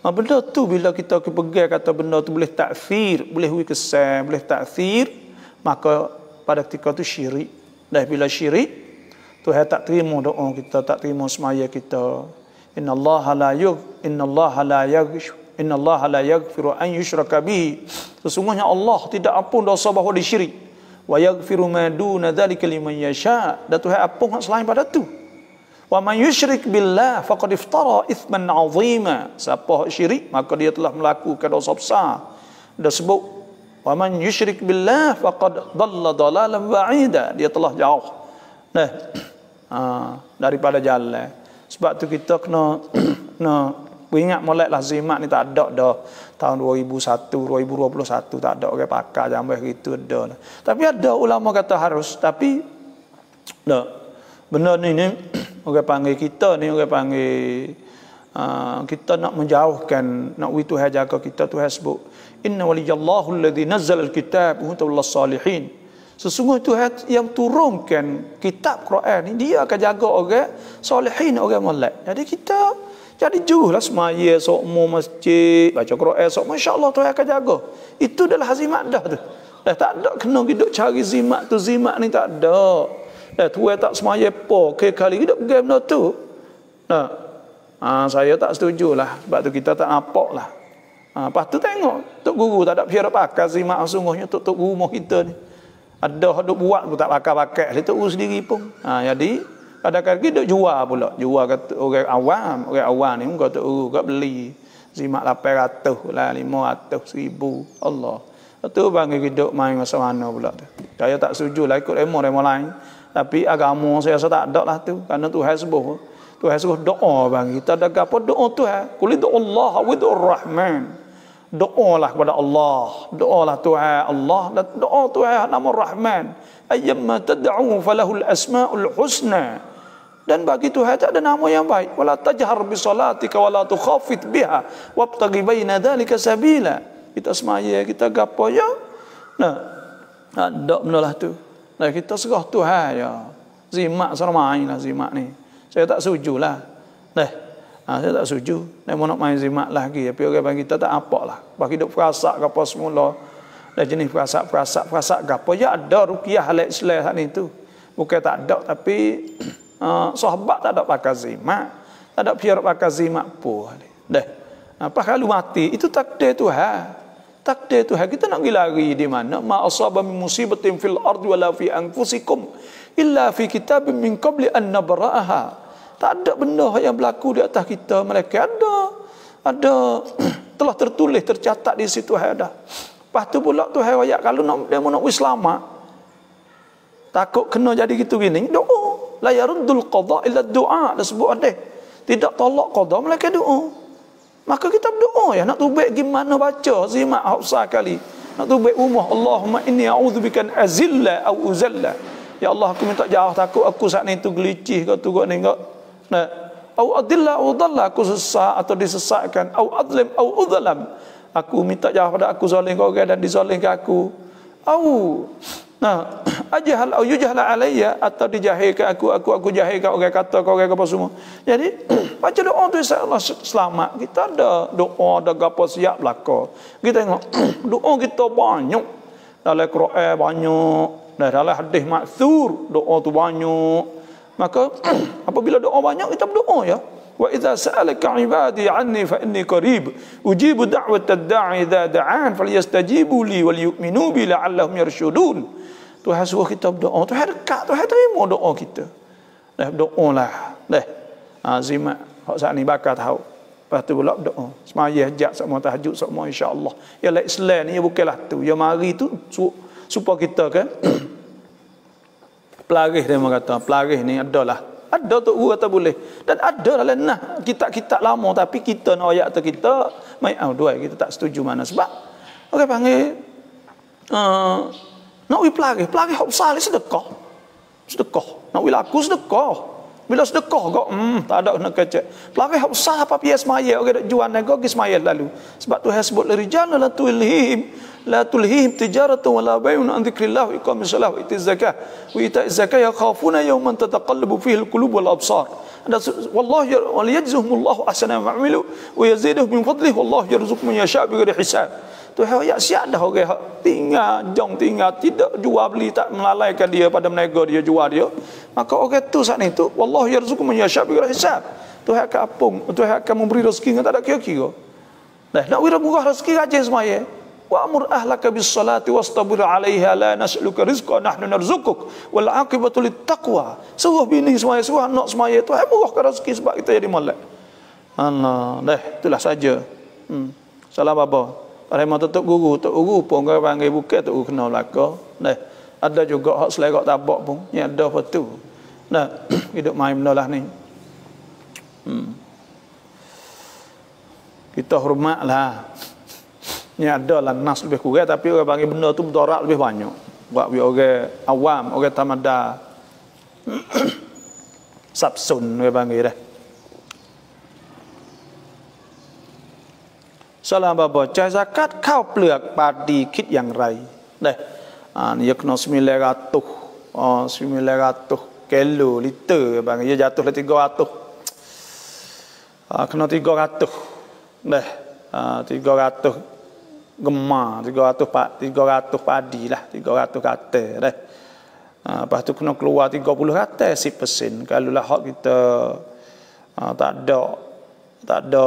ah, benda tu bila kita pegang kata benda tu boleh takfir, boleh hui kesan, boleh takfir, maka pada ketika tu syirik. Dah bila syirik tu Tuhan tak terima doa kita, tak terima semaya kita. Inna Allah la yug, inna Allah la yug, inna Allah la yug firu an yushraka bihi. Sesungguhnya Allah tidak ampun dosa bahawa disyirik wa yaghfiru ma duna dzalika liman yasha da tuhan apa hak selain pada tu wa man yushrik billah faqad iftara ithman azima siapa hak syirik maka dia telah melakukan dosa besar dah sebut wa man yushrik billah faqad dhalla dalalan ba'ida dia telah jauh nah ha, daripada jalan sebab tu kita kena kena ingat molek lazimat ni tak ada dah tahun 2001, 2021 tak ada orang okay, pakar jambah gitu ada. Tapi ada ulama kata harus, tapi tak. benar ni ni orang panggil kita ni orang panggil uh, kita nak menjauhkan nak wi Tuhan jaga kita tu hasbuk. Inna waliyallahu allazi nazzal alkitab wa huwa salihin. Sesungguhnya Tuhan yang turunkan kitab Quran ni dia akan jaga orang okay, solehin orang molek. Jadi kita jadi jugalah semaya sok mu masjid, baca Quran esok masya-Allah tu akan jaga. Itu adalah hazimat dah tu. Dah eh, tak ada kena gitu cari zimat tu zimat ni tak ada. Eh, dah tu tak semaya po ke kali gitu game benda tu. Nah. Ha, saya tak setuju lah. Sebab tu kita tak nampak lah. Ha, lepas tu tengok. Tok Guru tak ada pihak pakai zimat sungguhnya. Tok, Guru mau kita ni. Ada yang buat pun tak pakai-pakai. Tok Guru sendiri pun. Ha, jadi Kadang-kadang kita jual pula. Jual kata orang awam. Orang awam ni muka tak uruh. Oh, kau beli. Zimak 800 lah. 500 ribu. Allah. Lepas bagi kita main masa mana pula tu. Saya tak suju lah ikut remo-remo lain. Tapi agama saya rasa tak ada lah tu. Kerana tu hal sebuah. Tu hal sebuah doa bang. Kita ada apa doa tu hal. Kuli doa Allah wa doa Rahman. Doa lah kepada Allah. Doa lah Tuhan Allah. Lah doa Tuhan nama Rahman. Ayyamma tad'u falahul asma'ul husna dan bagi Tuhan tak ada nama yang baik wala tajhar bi salatika wala tukhafit biha wabtaghi baina dhalika sabila kita semaya kita gapo ya nah ndak ha, menolah tu nah kita serah Tuhan ya zimak lah zimak ni saya tak sujulah nah Ha, saya tak setuju. Dan mau nak main zimat lagi. Tapi orang bagi kita tak apa lah. Bagi duk perasak ke apa semula. Dan jenis perasak, perasak, perasak ke Ya ada rukiah halak islah saat itu. Bukan tak ada tapi Ha, sahabat tak ada pakai zimak. Tak ada piar pakai zimak pun. Dah. Apa ha, kalau mati itu takdir Tuhan. Takdir Tuhan kita nak pergi lari di mana? Ma'asabah asaba min musibatin fil ardi wala fi anfusikum illa fi kitabim min qabli an nabraha. Tak ada benda yang berlaku di atas kita mereka ada. Ada telah tertulis tercatat di situ ada. Lepas tu pula tu hayat kalau nak dia mau nak selamat takut kena jadi gitu gini doa la yarudul qada illa doa dah sebut ada tidak tolak qada mereka doa maka kita berdoa ya nak tubek gimana baca zimat hafsa kali nak tubek umah Allahumma inni a'udzubika azilla au uzalla ya Allah aku minta jauh takut aku saat ni tu gelicih kau tu kau ni kau nah au adillah, au dhalla aku sesak atau disesatkan au adlim au udzalam aku minta jauh pada aku zalim kau orang dan dizalimkan aku au Nah, ajahal au yujahla alayya atau dijahilkan aku aku aku jahilkan orang kata kau orang apa semua. Jadi baca doa tu insya Allah selamat. Kita ada doa ada gapo siap belaka. Kita tengok doa kita banyak. Dalam Quran banyak, dalam hadis maksur doa tu banyak. Maka apabila doa banyak kita berdoa ya. Wa idza sa'alaka 'ibadi 'anni fa inni qarib ujibu da'wat ad-da'i idza da'an falyastajibu li wal yu'minu bi la'allahum yarshudun. Tuhan suruh kita berdoa. Tuhan dekat, Tuhan terima doa kita. Dah berdoa lah. Dah. Azimat. Hak saat ni bakal tahu. Lepas tu pula berdoa. Semayah hajat semua tahajud semua insyaAllah. Ya lah Islam ni bukanlah tu. Ya mari tu supaya kita kan. pelarih dia kata. Pelarih ni adalah. Ada tu guru kata boleh. Dan ada lah nah. Kitab-kitab lama tapi kita nak ayat tu kita. Mai, oh, kita tak setuju mana. Sebab orang okay, panggil. Uh, nak pergi pelari. Pelari hop salih sedekah. Sedekah. Nak pergi laku sedekah. Bila sedekah kau, hmm, tak ada nak kecek. Pelari hop salih apa pihak semaya. Orang nak jual nego pergi semaya lalu. Sebab tu saya sebut dari jana lah tu ilhim. La tulhihim tijaratan wala bayun an dhikrillah wa iqamis salah wa iti zakah. Wa iti zakah ya khafuna yawman tataqallubu fihi al qulub wal-absar. Wallah ya, wal yajzuhumullahu asana ma'amilu wa yazidah min fadlih. Wallah ya rizukumun ya sya'bi gari hisab tu hai ayat siap dah orang hak tinggal jong tinggal tidak jual beli tak melalaikan dia pada menego dia jual dia maka orang tu saat ni tu wallah yarzuqu man yasha bi hisab tu hai kapung tu hai akan memberi rezeki yang tak ada kira-kira dah nak wira murah rezeki aja semua ya wa amur ahlaka bis salati wastabir alaiha la nas'aluka rizqa nahnu narzuquk wal aqibatu lit taqwa suruh bini semua suruh anak semua ya tu hai murahkan rezeki sebab kita jadi molek Allah, dah itulah saja. Hmm. Salam apa? Orang mata tok guru, tok guru pun kau panggil bukan tok guru kena belaka. Nah, ada juga hak selera tabak pun, yang ada apa tu. Nah, hidup main benarlah ni. Hmm. Kita hormatlah. Ini adalah nas lebih kurang tapi orang panggil benda tu mudarat lebih banyak. Buat biar orang awam, orang tamada. Sabsun orang panggil dah. ซาลามบอกจะจะกัดข้าวเปลือกปาดีคิดอย่างไรเนี่ยคุณสมิเลกาตุสมิเลกาตุเกลูลิตรบางอย่างตุลติโกาตุคุณติโกาตุเนี่ยติโกาตุกมาติโกาตุปาติโกาตุปาดีละติโกาตุกัตเตเนี่ยปัจจุบันคุณออกติโกปุลกัตเตสิเปอร์เซ็นต์กาลุลาฮอกิตเตอร์ตัดดอตัดดอ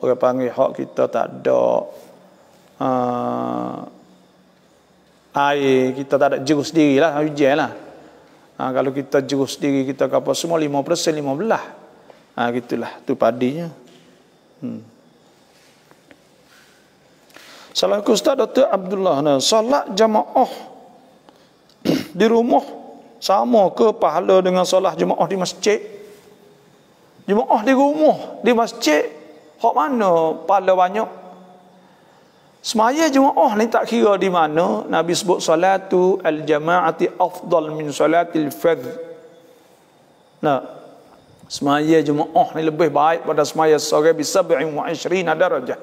orang panggil hak kita tak ada ha. uh, air kita tak ada jurus diri lah hujan lah ha, kalau kita jurus diri kita kapal semua lima persen lima belah uh, gitulah tu padinya hmm. Salah Ustaz Dr. Abdullah nah, Salat jamaah Di rumah Sama ke pahala dengan salat jamaah di masjid Jemaah di rumah, di masjid Hak mana pahala banyak? Semaya jemaah oh, ni tak kira di mana Nabi sebut salatu al-jama'ati afdal min salatil fadh. Nah. Semaya jemaah oh, ni lebih baik pada semaya sore bi 27 darajah.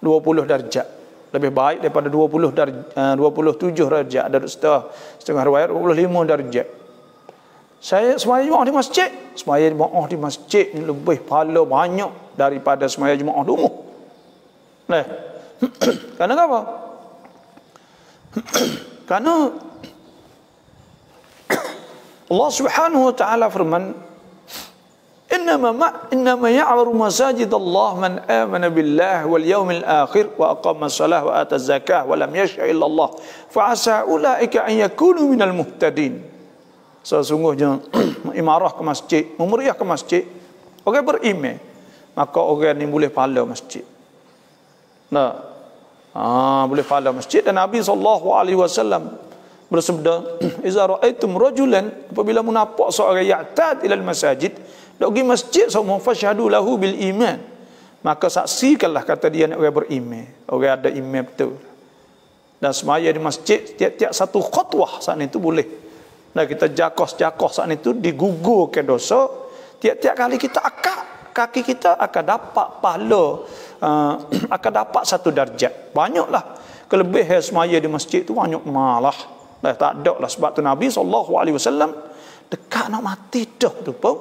20 darjah. Lebih baik daripada 20 darjah, 27 darjah. Ada setengah, setengah riwayat 25 darjah. Saya semaya jemaah di masjid semaya jemaah di masjid ni lebih pahala banyak daripada semaya jemaah rumah. Nah. Kenapa? apa? Karena Allah Subhanahu wa taala firman Innama ma innama ya'muru masajid Allah man amana billah wal yawmil akhir wa aqama salah wa ata zakah wa lam yashha illa Allah fa asa ulaika an yakunu minal muhtadin sesungguhnya imarah ke masjid, memeriah ke masjid, orang okay, berime, maka orang ni boleh pahala masjid. Nah, ha, boleh pahala masjid dan Nabi sallallahu alaihi wasallam bersabda, "Iza ra'aitum rajulan apabila menapak seorang ya'tad ila masjid dok pergi masjid semua fasyhadu lahu bil iman." Maka saksikanlah kata dia nak orang berime, orang ada iman betul. Dan semaya di masjid tiap-tiap satu khutbah sana itu boleh Nah kita jakos-jakos saat itu digugur ke dosa. Tiap-tiap kali kita akak kaki kita akan dapat pahala. Uh, akan dapat satu darjat. Banyaklah. Kelebih semaya di masjid itu banyak malah. Nah, tak ada lah sebab tu Nabi SAW dekat nak mati dah tu pun.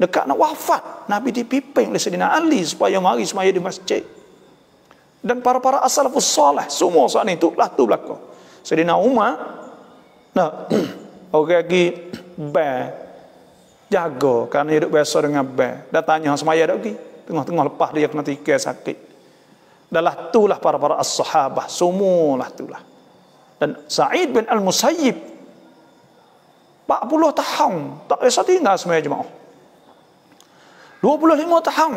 Dekat nak wafat. Nabi dipimpin oleh Sedina Ali supaya mari semaya di masjid. Dan para-para asal pun soleh semua saat itu lah tu berlaku. Sedina Umar nah, orang lagi bang jaga kerana hidup biasa dengan bang dah tanya semaya dah pergi tengah-tengah lepas dia kena tikai sakit dalah itulah para-para as-sahabah semualah itulah dan Sa'id bin Al-Musayyib 40 tahun tak biasa tinggal semaya jemaah 25 tahun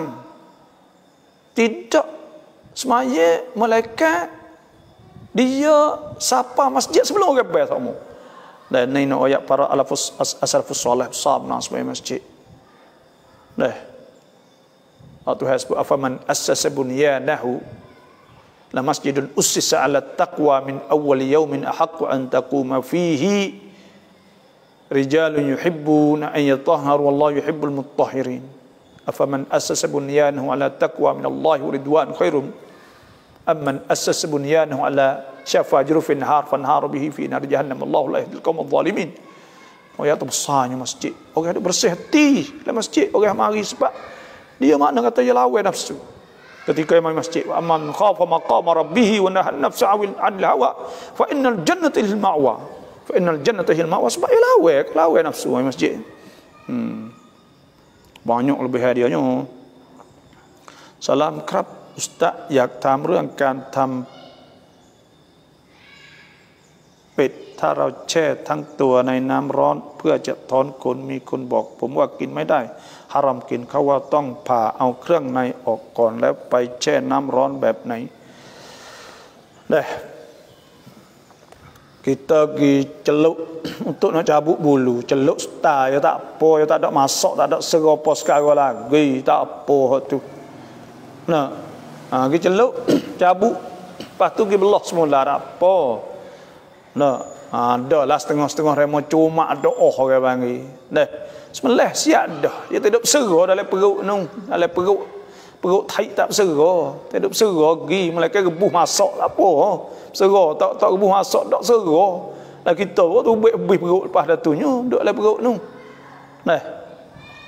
tidak semaya malaikat dia sapa masjid sebelum orang bayar semua ده نينو أيا برا ألفوس أسلفوس صالح صاب ناس مسجد ده أتو حسب أفمن أسس بنيانه لمسجد أسس على التقوى من أول يوم أحق أن تقوم فيه رجال يحبون أن يطهروا والله يحب المطهرين أفمن أسس بنيانه على التقوى من الله ورضوان خير أم من أسس بنيانه على syafajru fi nahar fanharu bihi fi nar jahannam Allah la yahdil qawm dhalimin oh ya besarnya masjid orang ada bersih hati dalam masjid orang mari sebab dia makna kata dia lawan nafsu ketika imam masjid wa man khafa maqam rabbih wa nahal nafsa awil anil hawa fa innal jannata hil ma'wa fa innal jannata hil ma'wa sebab dia lawan lawan nafsu imam masjid hmm banyak lebih hadiahnya. salam kerap ustaz yak tamru angkan tam ปิดถ้าเราแช่ทั้งตัวในน้ำร้อนเพื่อจะทอนคนมีคนบอก ผมว่ากินไม่ได้ฮารัมกินเขาว่าต้องผ่าเอาเครื่องในออกก่อน แล้วไปแช่น้ำร้อนแบบไหนเด้กิตากิจลุกตุนจับบุบุลูจลุกตาอย่าตักปอย่าตักดอกมาสอกตักดอกสกอปสกาโกลากีตักปอหตุนะกิจลุกจับบุปัตุกิบล็อกสมุลลาปอ No, ada ha, lah setengah-setengah remo cuma doa orang panggil. Dah. Semelah siap dah. Dia tidak serah dalam perut nung, dalam perut perut tai tak serah. Tidak serah gi mereka rebuh masak lah apa. Serah tak tak rebuh masak tak serah. Lah kita buat tu buih perut lepas datunya duduk dalam perut nung. Dah.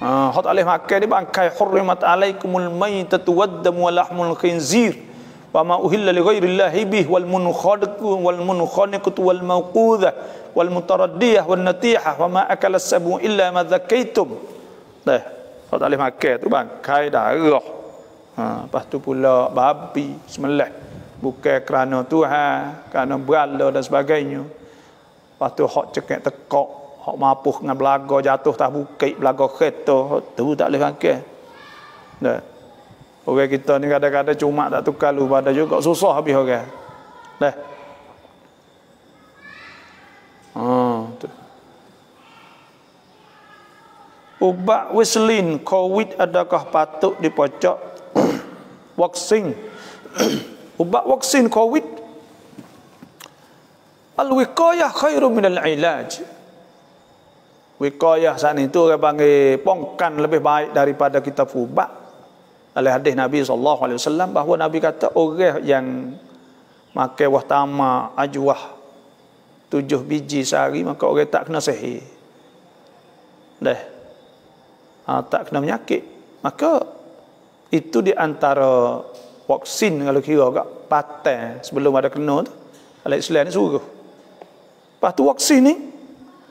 Ha, hot alih makan ni bangkai hurrimat alaikumul maytatu waddamu walahmul khinzir wa ma uhilla li ghairillahi bih wal munkhadqu wal munkhanaqatu wal mauqudha wal mutaraddiyah wan natiha wa ma akala sabu illa ma dzakaitum teh kalau tak boleh makan tu bang kai darah ha lepas tu pula babi semelah bukan kerana tuhan kerana berala dan sebagainya lepas tu hok cekek tekok hok mapuh dengan belaga jatuh tak bukit belaga kereta tu tak boleh makan dah Orang kita ni kadang-kadang cuma tak tukar lu pada juga susah habis orang. Okay. Dah. Ah, ubat wislin COVID adakah patut dipocok vaksin? Ubat vaksin COVID Al-wikayah khairu min al ilaj Wikayah saat itu orang panggil pongkan lebih baik daripada kita ubat oleh hadis Nabi sallallahu alaihi wasallam bahawa Nabi kata orang yang makan buah tamak ajwah tujuh biji sehari maka orang tak kena sehi, Dah. Ha, tak kena menyakit. Maka itu di antara vaksin kalau kira agak patah sebelum ada kena tu. Alat Islam ni suruh. Lepas tu vaksin ni,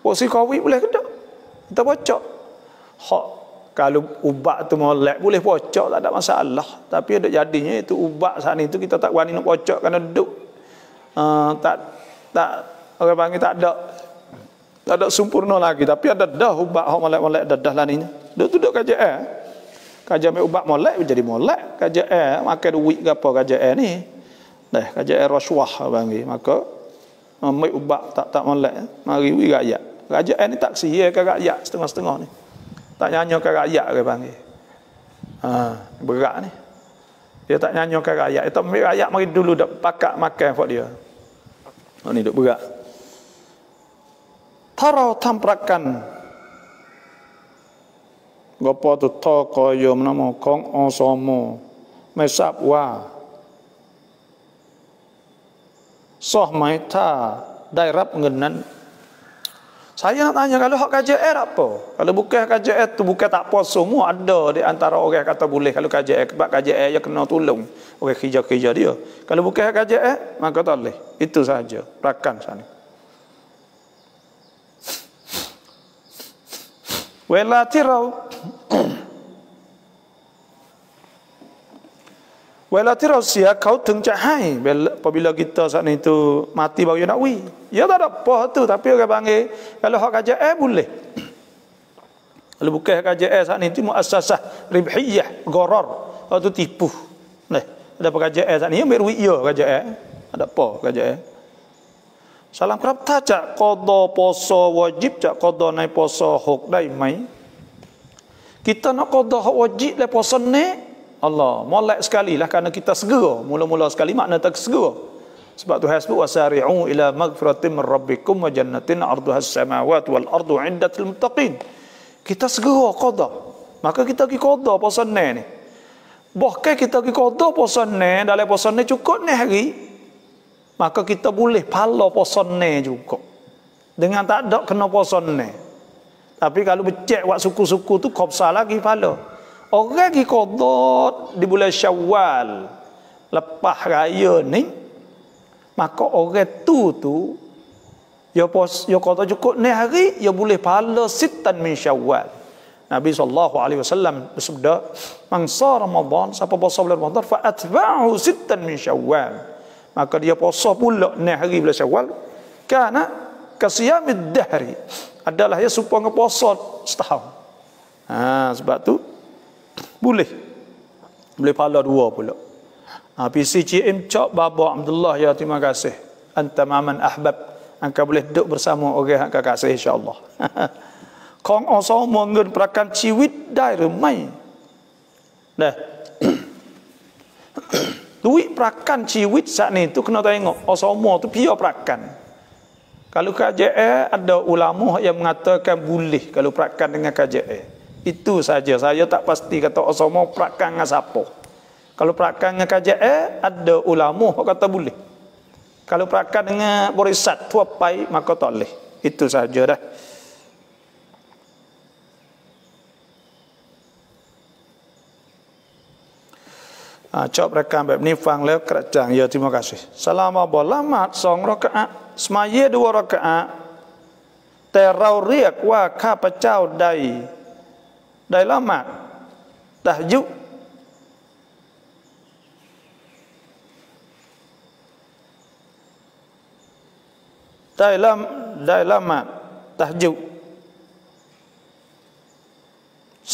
vaksin COVID boleh ke tak? Kita baca. Hak kalau ubat tu molek boleh pocok lah, tak ada masalah tapi ada jadinya itu ubat saat itu kita tak berani nak pocok kerana duduk uh, tak tak orang panggil tak ada tak ada sempurna lagi tapi ada dah ubat hok molek-molek ada dah lani. duduk duduk kerja eh kerja ambil ubat molek jadi molek kerja eh makan duit ke apa kerja eh ni dah kerja eh rasuah panggil maka ambil ubat tak tak molek mari wi rakyat kerajaan ni tak sihir ke rakyat setengah-setengah ni tak nyanyokan rakyat dia panggil. Ha, berat ni. Dia tak nyanyokan rakyat. Dia tak ambil rakyat mari dulu dak pakak makan buat dia. Ha ni duk berat. Tara tamprakan. Gopo tu to koyo menamo kong osomo. Mesap wa. Soh mai ta dai rap ngen nan saya nak tanya kalau hak kerja air apa? Kalau bukan kerja air tu bukan tak apa semua ada di antara orang kata boleh kalau kerja air sebab kerja air dia kena tolong orang kerja-kerja dia. Kalau bukan kerja air maka tak boleh. Itu saja. Rakan sana. Wala tirau Walati rahsia kau teng cahai apabila kita saat ni tu mati bagi nak wi. Ya tak ada apa tu tapi orang panggil kalau hak kerja eh boleh. Kalau bukan hak kerja eh saat ni tu muassasah ribhiyah gharar. Oh tu tipu. Nah, ada pekerja eh saat ni ya, ambil wi ya kerja eh. Ada apa kerja eh. Salam kerap tak cak kodo poso wajib cak kodo naik poso hok dai mai. Kita nak kodo wajib le poso naik Allah molek sekali lah kerana kita segera mula-mula sekali makna tak segera sebab tu hasbu wasari'u ila magfiratin min rabbikum wa jannatin arduha as wal ardu 'indatil muttaqin kita segera qada maka kita ki qada puasa ni ni bahkan kita ki qada puasa ni dalam puasa ni cukup ni hari maka kita boleh pahala puasa ni juga dengan tak ada kena puasa ni tapi kalau becek buat suku-suku tu kau lagi pahala Orang pergi kodot di bulan syawal. Lepas raya ni. Maka orang tu tu. Ya pos, ya kata cukup ni hari, ya boleh pahala sitan min syawal. Nabi sallallahu alaihi wasallam bersabda, "Mangsa Ramadan siapa puasa bulan Ramadan fa atba'u sittan min Syawal." Maka dia puasa pula ni hari bulan Syawal. Karena kasiyamid dahri adalah ya supaya puasa setahun. Ha, sebab tu boleh. Boleh pala dua pula. Ha, PCGM cok Baba Abdullah ya terima kasih. Anta maman ahbab. Engkau boleh duduk bersama orang yang engkau kasih insyaAllah. Kong osa mungkin perakan ciwit dai remai. Dah. Duit perakan ciwit saat ni tu kena tengok. Osa umur tu pihak perakan. Kalau KJE ada ulama yang mengatakan boleh kalau perakan dengan KJE. Itu saja. Saya tak pasti kata Osama prakang ngasapo. Kalau prakang ngakaja eh ada ulama kata boleh. Kalau prakang dengan borisat tuapai maka tak boleh. Itu saja dah. Ah, ha, cop rekam bab ni fang leo kerajang. Ya, terima kasih. Selama bolamat, song rakaat. Semaya dua rakaat. Terau riak wa kapa cao dai. Dah lama tahajud. Dah lama dah lama tahajud.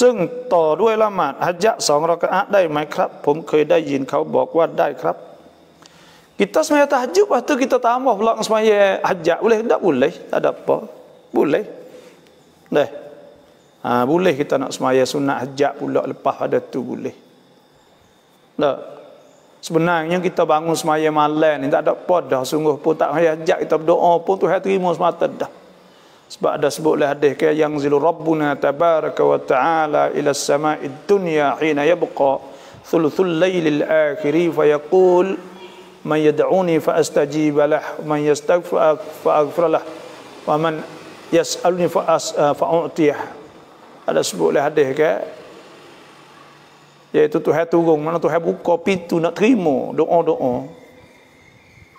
ซึ่งต่อด้วยละหมาดฮัจญะสองรากะอะได้ไหมครับผมเคยได้ยินเขาบอกว่าได้ครับกิตัสมัยตาฮัจญะวะตุกิตตามอบลองสมัยฮัจญะอุเลยได้อุเลยได้ปะบุเลยได้ Ha, boleh kita nak semaya sunat hajat pula lepas ada tu boleh. Tak. Sebenarnya kita bangun semaya malam ni tak ada apa dah sungguh pun tak payah hajat kita berdoa pun Tuhan terima semata dah. Sebab ada sebut lah hadis ke yang zilu rabbuna tabaraka wa ta'ala ila sama'id dunya hina yabqa thuluthul laylil akhiri fa yaqul man yad'uni fa astajib lah man yastaghfir fa aghfir lah wa man yas'aluni fa as'a fa ada sebut oleh hadis kan iaitu Tuhan turun mana Tuhan buka pintu nak terima doa-doa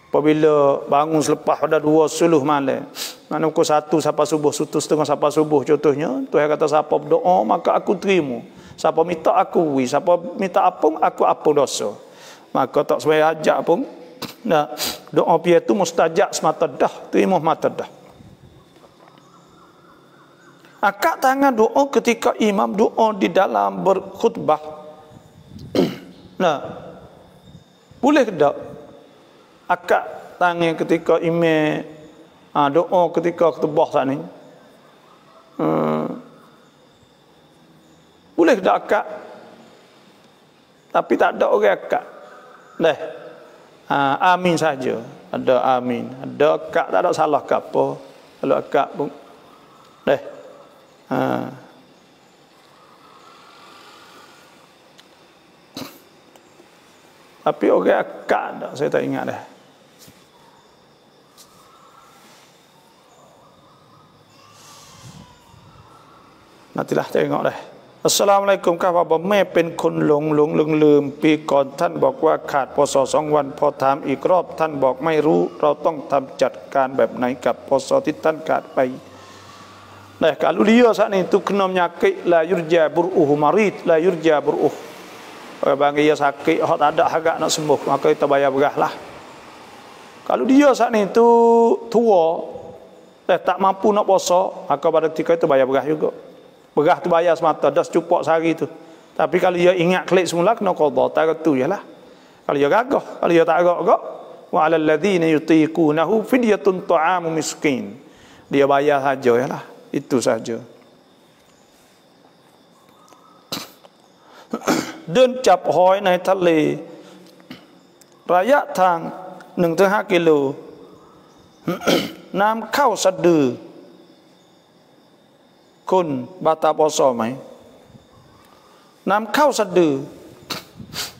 apabila bangun selepas pada dua suluh malam mana pukul satu sampai subuh satu setengah sampai subuh contohnya Tuhan kata siapa berdoa maka aku terima siapa minta aku wui siapa minta apa aku apa dosa maka tak sebaik ajak pun nah, doa pihak itu mustajak semata dah terima semata dah Angkat tangan doa ketika imam doa di dalam berkhutbah. nah. Boleh ke tak? Angkat tangan ketika imam ha, doa ketika khutbah sana. Hmm. Boleh ke tak angkat? Tapi tak ada orang angkat. Dah. Ha, amin saja. Ada amin. Ada kak, tak ada salah ke apa. Kalau kak, pun. Dah. Tapi orang akak tak saya tak ingat dah. Nantilah tengok dah. อัสสลามุอะลัยกุม a h าพเจ้แม่เป็นคนหลงหลงลืมลืม ปีก่อนท่านบอกว่าขาดพศสองวัน พอถามอีกรอบท่านบอกไม่รู้ เราต้องทำจัดการแบบไหนกับพศที่ท่านขาดไป Lah kalau dia saat ni tu kena menyakit la yurja buruh marid la yurja buruh. Orang panggil dia sakit hak tak ada harga nak sembuh maka kita bayar berah lah. Kalau dia saat ni tu tua lah tak mampu nak puasa maka pada ketika itu bayar berah juga. Berah tu bayar semata dah secupak sehari tu. Tapi kalau dia ingat kelik semula kena qada tak tu jelah. Kalau dia gagah, kalau dia tak gagah wa alladziina yutiqunahu fidyatun ta'amu miskin. Dia bayar saja jelah. Ya itu saja. เดินจับหอยในทะเลระยะทาง1-5กิโล น้ำเข้าสะดือคุณบาตาปอสอไหมน้ำเข้าสะดือ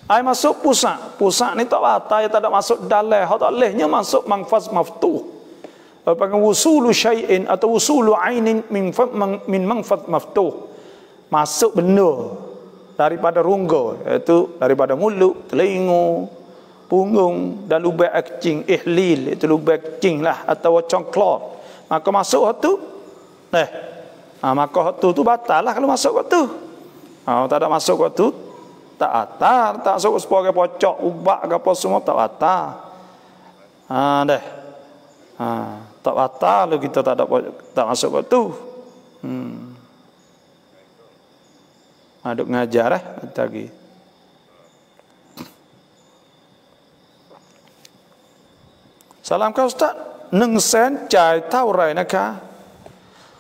ไอ้มาสุกปุสะปุสะนี่ต่อว่าตายแต่ดมาสุกดันแล้วเขาต้องเลยเนี่ยมาสุกมังฟัสมาฟตุก panggil wusulu syai'in atau wusulu ainin min min manfat maftuh. Masuk benda daripada rongga iaitu daripada mulut, telingu punggung dan lubang kencing ihlil itu lubang kencing lah atau congklor. Maka masuk waktu eh ha, maka waktu tu batal lah kalau masuk waktu. Ha, tak ada masuk waktu tak atar, tak masuk sebagai pocok, ubak ke apa semua tak atar. Ha, deh. Ha tak batal lah kita tak ada, tak masuk waktu hmm. aduk ah, ngajar eh lagi salam kau ustaz neng sen cai tau rai nak ka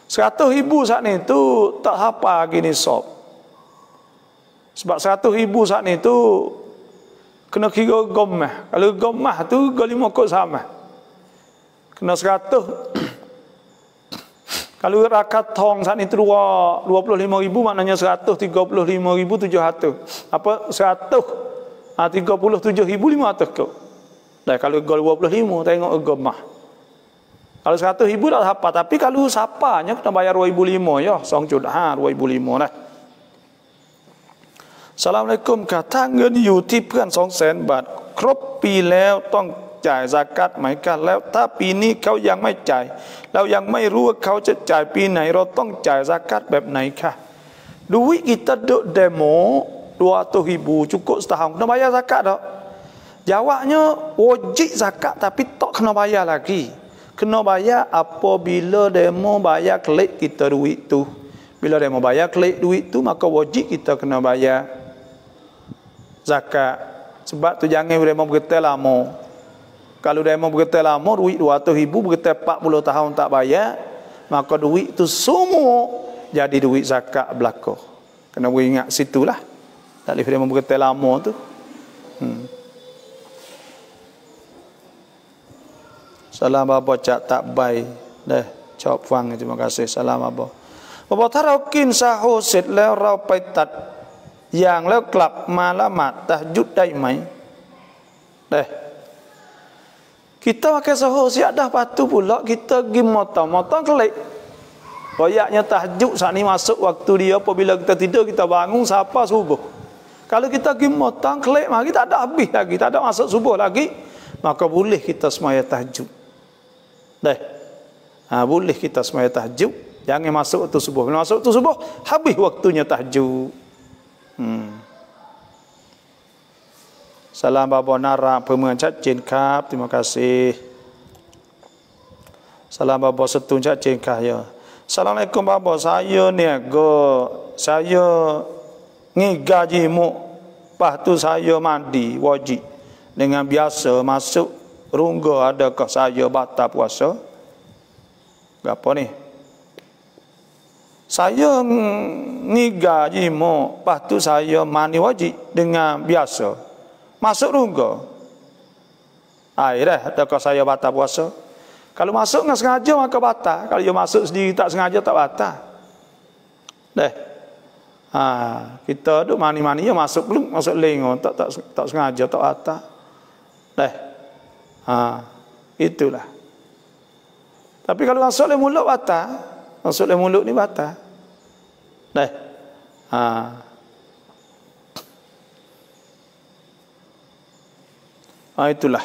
satu ibu saat ni tu tak apa gini sob sebab satu ibu saat ni tu kena kira gomah kalau gomah tu golimo kok sama kena 100 kalau rakat tong saat itu dua puluh lima ribu maknanya lima ribu tujuh 700 apa ah, tiga puluh tujuh ribu lima 500 kok dah kalau gol 25 tengok gemah kalau 100 ribu tak apa tapi kalau sapanya kena bayar 2005 ya song cudah ha, 2005 lah Assalamualaikum kata เงิน YouTube เพื่อน200,000บาทครบปีแล้วต้องจ่ายสากัดไหมกันแล้วถ้าปีนี้เขายังไม่จ่ายเรายังไม่รู้ว่าเขาจะจ่ายปีไหนเราต้องจ่ายสากัดแบบไหนคะดูวิกิตาเดโมดัวตุฮิบูจุกุสตาฮองนบายาสากัดหรอ jawabnya wajib zakat tapi tak kena bayar lagi kena bayar apabila demo bayar klik kita duit tu bila demo bayar klik duit tu maka wajib kita kena bayar zakat sebab tu jangan boleh mau lama kalau dia mau berita lama duit 200 ribu berita 40 tahun tak bayar, maka duit tu semua jadi duit zakat belaka. Kena beri ingat situlah. Tak boleh dia mau berita lama tu. Hmm. Salam apa cak tak baik. Dah, cop fang terima kasih. Salam apa. Bapa tarokin sahu sit le rau pai tat yang le klap malamat tahjud dai mai. Dah, kita pakai sahur siap dah patu pula kita pergi mata. Mata kelik. Royaknya tahajud saat ni masuk waktu dia apabila kita tidur kita bangun siapa subuh. Kalau kita pergi mata kelik mari tak ada habis lagi, tak ada masuk subuh lagi, maka boleh kita semaya tahajud. Dah. Ha, boleh kita semaya tahajud. Jangan masuk waktu subuh. Bila masuk waktu subuh, habis waktunya tahajud. Hmm. Salam Babo Nara, Pemuan Kap, terima kasih. Salam Babo Setun Cacin Kap, ya. Assalamualaikum Babo, saya ni saya ni gaji mu, saya mandi wajib dengan biasa masuk rungga adakah saya batal puasa? Gapo ni? Saya ngiga jimo, pas saya mandi wajib dengan biasa masuk rungga. Akhirnya, ha, kau saya bata puasa? Kalau masuk dengan sengaja, maka bata. Kalau dia masuk sendiri tak sengaja, tak bata. Deh. Ah, kita tu mani-mani, dia ya masuk belum, masuk lingon. Tak, tak, tak sengaja, tak bata. Deh. Ah, itulah. Tapi kalau masuk oleh mulut, batal. Masuk oleh mulut ni bata. Deh. Ah. Ha, itulah.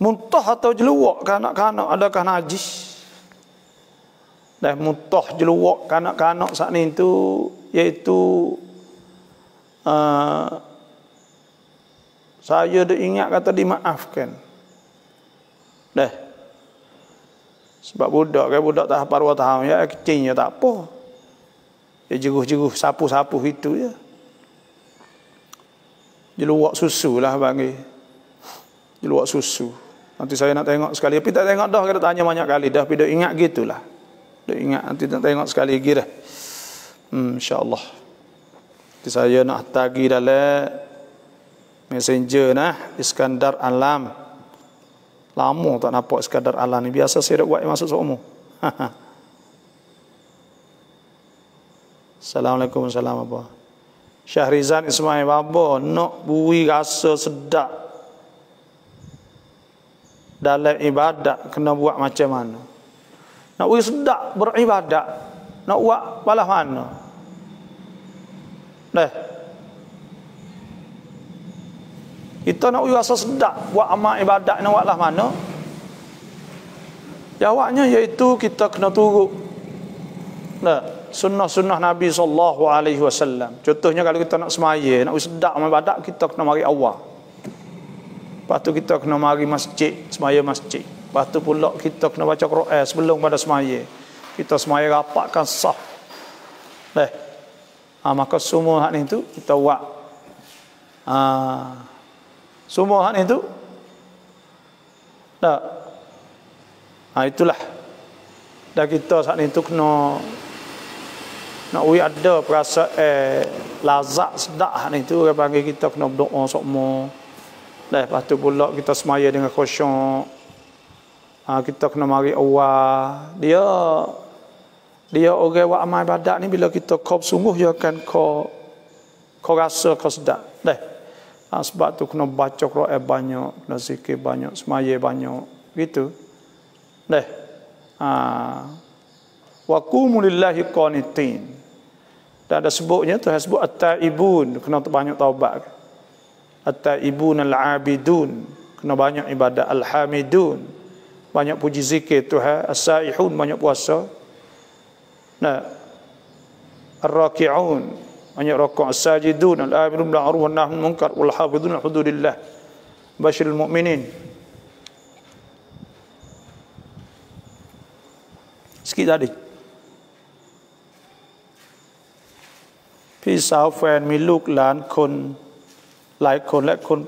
Muntah atau jeluak kanak-kanak adakah najis? Dah muntah jeluak kanak-kanak saat ini itu iaitu uh, saya dah ingat kata dimaafkan. Dah. Sebab budak kan budak tak apa-apa tahu ya kecil tak apa. Ya jeruh-jeruh sapu-sapu itu ya. Jeluak susu lah bang. Jeluak susu. Nanti saya nak tengok sekali. Tapi tak tengok dah. Kita tanya banyak kali dah. Tapi dia ingat gitulah. Dia ingat. Nanti nak tengok sekali lagi dah. Hmm, InsyaAllah. Nanti saya nak tagi dalam messenger nah. Eh? Iskandar Alam. Lama tak nampak Iskandar Alam ni. Biasa saya dah buat masuk seumur. Assalamualaikum. Assalamualaikum. Assalamualaikum. Syahrizan Ismail Babo nak bui rasa sedap dalam ibadat kena buat macam mana? Nak bui sedap beribadat nak buat balas mana? Dah. Kita nak bui rasa sedap buat amal ibadat nak buatlah mana? Jawabnya iaitu kita kena turut. Dah sunnah-sunnah Nabi sallallahu alaihi wasallam. Contohnya kalau kita nak semaya, nak sedak amal badak kita kena mari awal. Lepas tu kita kena mari masjid, semaya masjid. Lepas tu pula kita kena baca Quran sebelum pada semaya. Kita semaya rapatkan sah. Eh. Ha, maka semua hak ni tu kita buat. Ha, semua hak ni tu. Tak. Ha, itulah. Dan kita saat ni tu kena nak we ada perasa eh, lazat sedap ni tu orang panggil kita kena berdoa sokmo dah lepas tu pula kita semaya dengan khusyuk ah, ha, kita kena mari awal dia dia orang buat amal ibadat ni bila kita kau sungguh dia akan kau kau rasa kau sedap dah ha, sebab tu kena baca Quran banyak kena zikir banyak semaya banyak gitu dah ha. wa qumu qanitin dan ada sebutnya tu, sebut at-taibun kena banyak taubat. At-taibun al-abidun kena banyak ibadat al-hamidun. Banyak puji zikir Tuhan, as-saihun banyak puasa. Nah, ar-raki'un banyak rakaat as-sajidun al-amirun bil ma'ruf wan nahyun munkar wal hafidun hududillah. Bashirul mu'minin. Sikit tadi. พี่สาวแฟนมีลูกหลานคนหลายคนและคน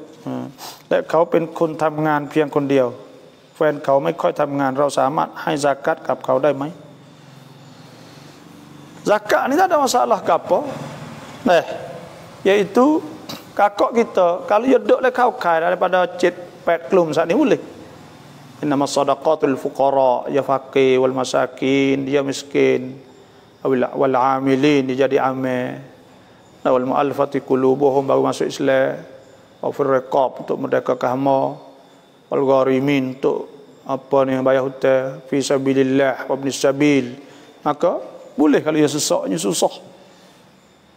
และเขาเป็นคนทำงานเพียงคนเดียว แฟนเขาไม่ค่อยทำงาน เราสามารถให้ซากัดกับเขาได้ไหมซากัดนี่ถ้า ada masalah kapo เน่ yaitu kakak kita kalau yodok le kau kai daripada 7 8 kelum saat ni boleh innama sadaqatul fuqara ya faqih wal masakin dia miskin wal amilin dia jadi amil lawal mu'alfati qulubuhum baru masuk Islam wa riqab untuk merdeka kahma wal gharimin untuk apa ni bayar hutang fi sabilillah wa ibn sabil maka boleh kalau ia sesaknya susah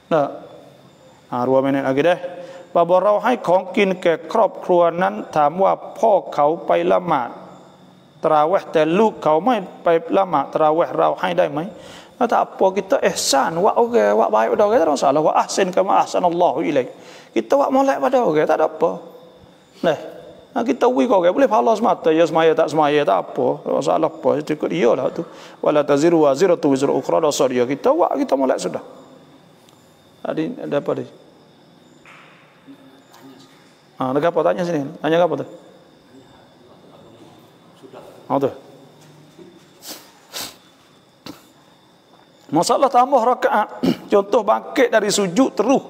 nah ha, ruang minit lagi dah ปบเราให้ของกินแก่ครอบครัวนั้นถามว่าพ่อเขาไปละหมาดตราเวแต่ลูกเขาไม่ไปละหมาดตราเวเราให้ได้ไหม Nah, tak apa kita ihsan wak orang, okay, wak baik pada orang okay, tak ada masalah. Wak ahsan kama ahsanallahu ilaik. Kita wak molek pada orang okay, tak ada apa. Nah. Nah kita wui kau okay, boleh pahala semata, ya semaya tak semaya tak apa. Masalah apa itu ikut dia lah tu. Wala taziru wa ziratu wizru ukhra la sariya. Kita wak kita molek sudah. Tadi ada apa tadi? Ah, ada apa tanya sini? Tanya apa tu? Sudah. Oh, tu. Masalah tambah rakaat Contoh bangkit dari sujud terus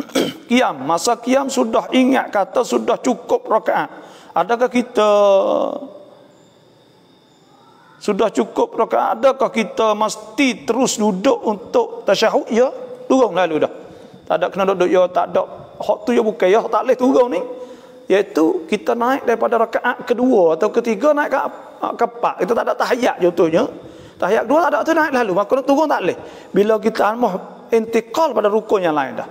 Kiam, masa kiam sudah ingat kata sudah cukup rakaat Adakah kita Sudah cukup rakaat Adakah kita mesti terus duduk untuk tasyahud Ya, turun lalu dah Tak ada kena duduk, ya tak ada Hak tu ya bukan, ya tak boleh turun ni Iaitu kita naik daripada rakaat kedua atau ketiga naik ke, ke empat Kita tak ada tahayat contohnya tahiyat kedua tak ada waktu naik lalu maka nak turun tak boleh bila kita almuh intikal pada rukun yang lain dah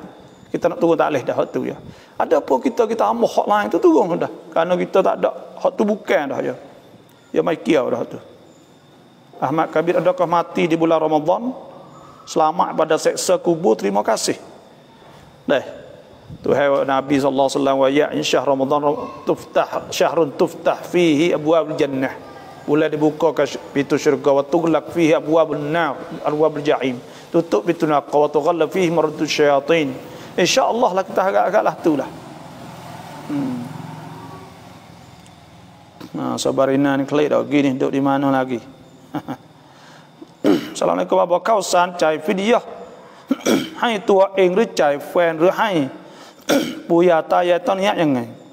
kita nak turun tak boleh dah waktu ya ada apa kita kita almuh hak lain tu turun dah kerana kita tak ada hak tu bukan dah ya ya mai kia dah tu Ahmad Kabir adakah mati di bulan Ramadan selamat pada seksa kubur terima kasih Dah tu hai Nabi saw. alaihi wasallam wa ya in syahr Ramadan tuftah syahrun tuftah fihi abwaabul jannah Ula dibuka ke pintu syurga wa tughlaq fihi abwabun nar arwabul jahim tutup pintu neraka wa tughalla fihi maradu syayatin insyaallah lah kita agak-agaklah tulah hmm. nah sabarina ni kelik dah gini duduk di mana lagi assalamualaikum apa kau san cai video ให้ตัวเองหรือใจแฟนหรือให้ปุยาตายายต้นนี้ยังไง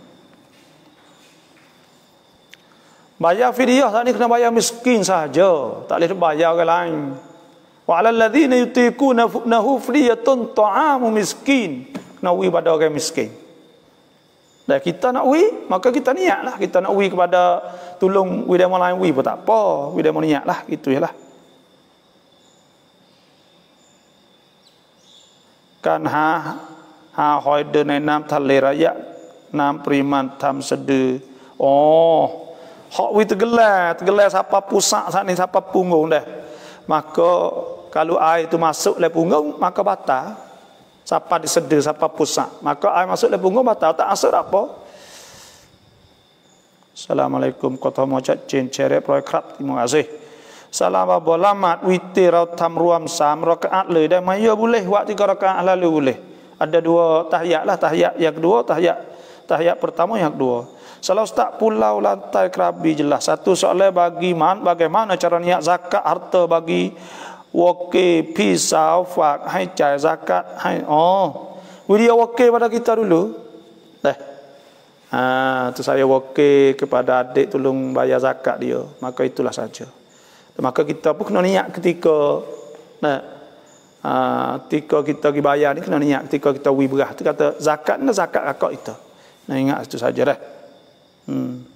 Bayar fidyah tak ni kena bayar miskin saja. Tak boleh bayar orang lain. Wa alal ladzina yutiquna nahu fidyatun ta'amu miskin. Kena ui pada orang miskin. Dan kita nak ui, maka kita niatlah kita nak ui kepada tolong ui dia lain ui pun tak apa. Ui dia niatlah gitu jelah. Kan ha ha hoi de nam thalle raya nam priman tham sedu. Oh, Hak wi tergelar, tergelar siapa pusak sana siapa punggung dah. Maka kalau air itu masuk le punggung maka batal. Siapa diseder, siapa pusak. Maka air masuk le punggung batal, tak asal apa. Assalamualaikum kota mojak cin cerep proyek kerap terima kasih. Salam apa lamat witi raut tamruam sam rakaat leh. Dah maya boleh waktu tiga rakaat lalu boleh. Ada dua tahyak lah tahyak yang dua, tahyak tahyak pertama yang dua. Selalu tak pulau lantai kerabi jelas. Satu soalan bagi man, bagaimana cara niat zakat harta bagi wakil pisau fak hai cai zakat hai oh. Widya wakil pada kita dulu. Dah. Eh, ha, tu saya wakil kepada adik tolong bayar zakat dia. Maka itulah saja. Maka kita pun kena niat ketika nah, eh, ha, ketika kita bayar ni kena niat ketika kita wibrah. Tu kata zakat ni zakat akak kita. Nak ingat itu saja dah. Hmm.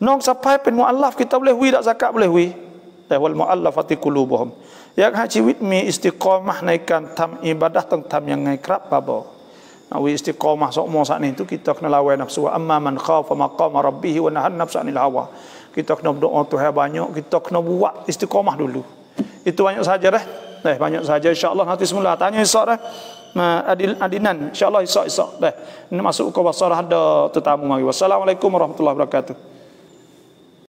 Nong sampai pen muallaf kita boleh hui, dak zakat boleh hui, wi. Eh, Lawal muallafati qulubuhum. Yang haji witmi istiqomah naikkan tam ibadah tentang tam yang ngai kerap babo. Nawi istiqomah sok mo sak ni tu kita kena lawan nafsu amma man khafa maqama rabbih wa nahana nafsa anil hawa. Kita kena berdoa Tuhan banyak, kita kena buat istiqomah dulu. Itu banyak saja dah. Eh banyak saja Insya Allah nanti semula tanya esok dah. Eh, adil adinan insyaallah esok-esok dah masuk ke wasarah ada tetamu mari wassalamualaikum warahmatullahi wabarakatuh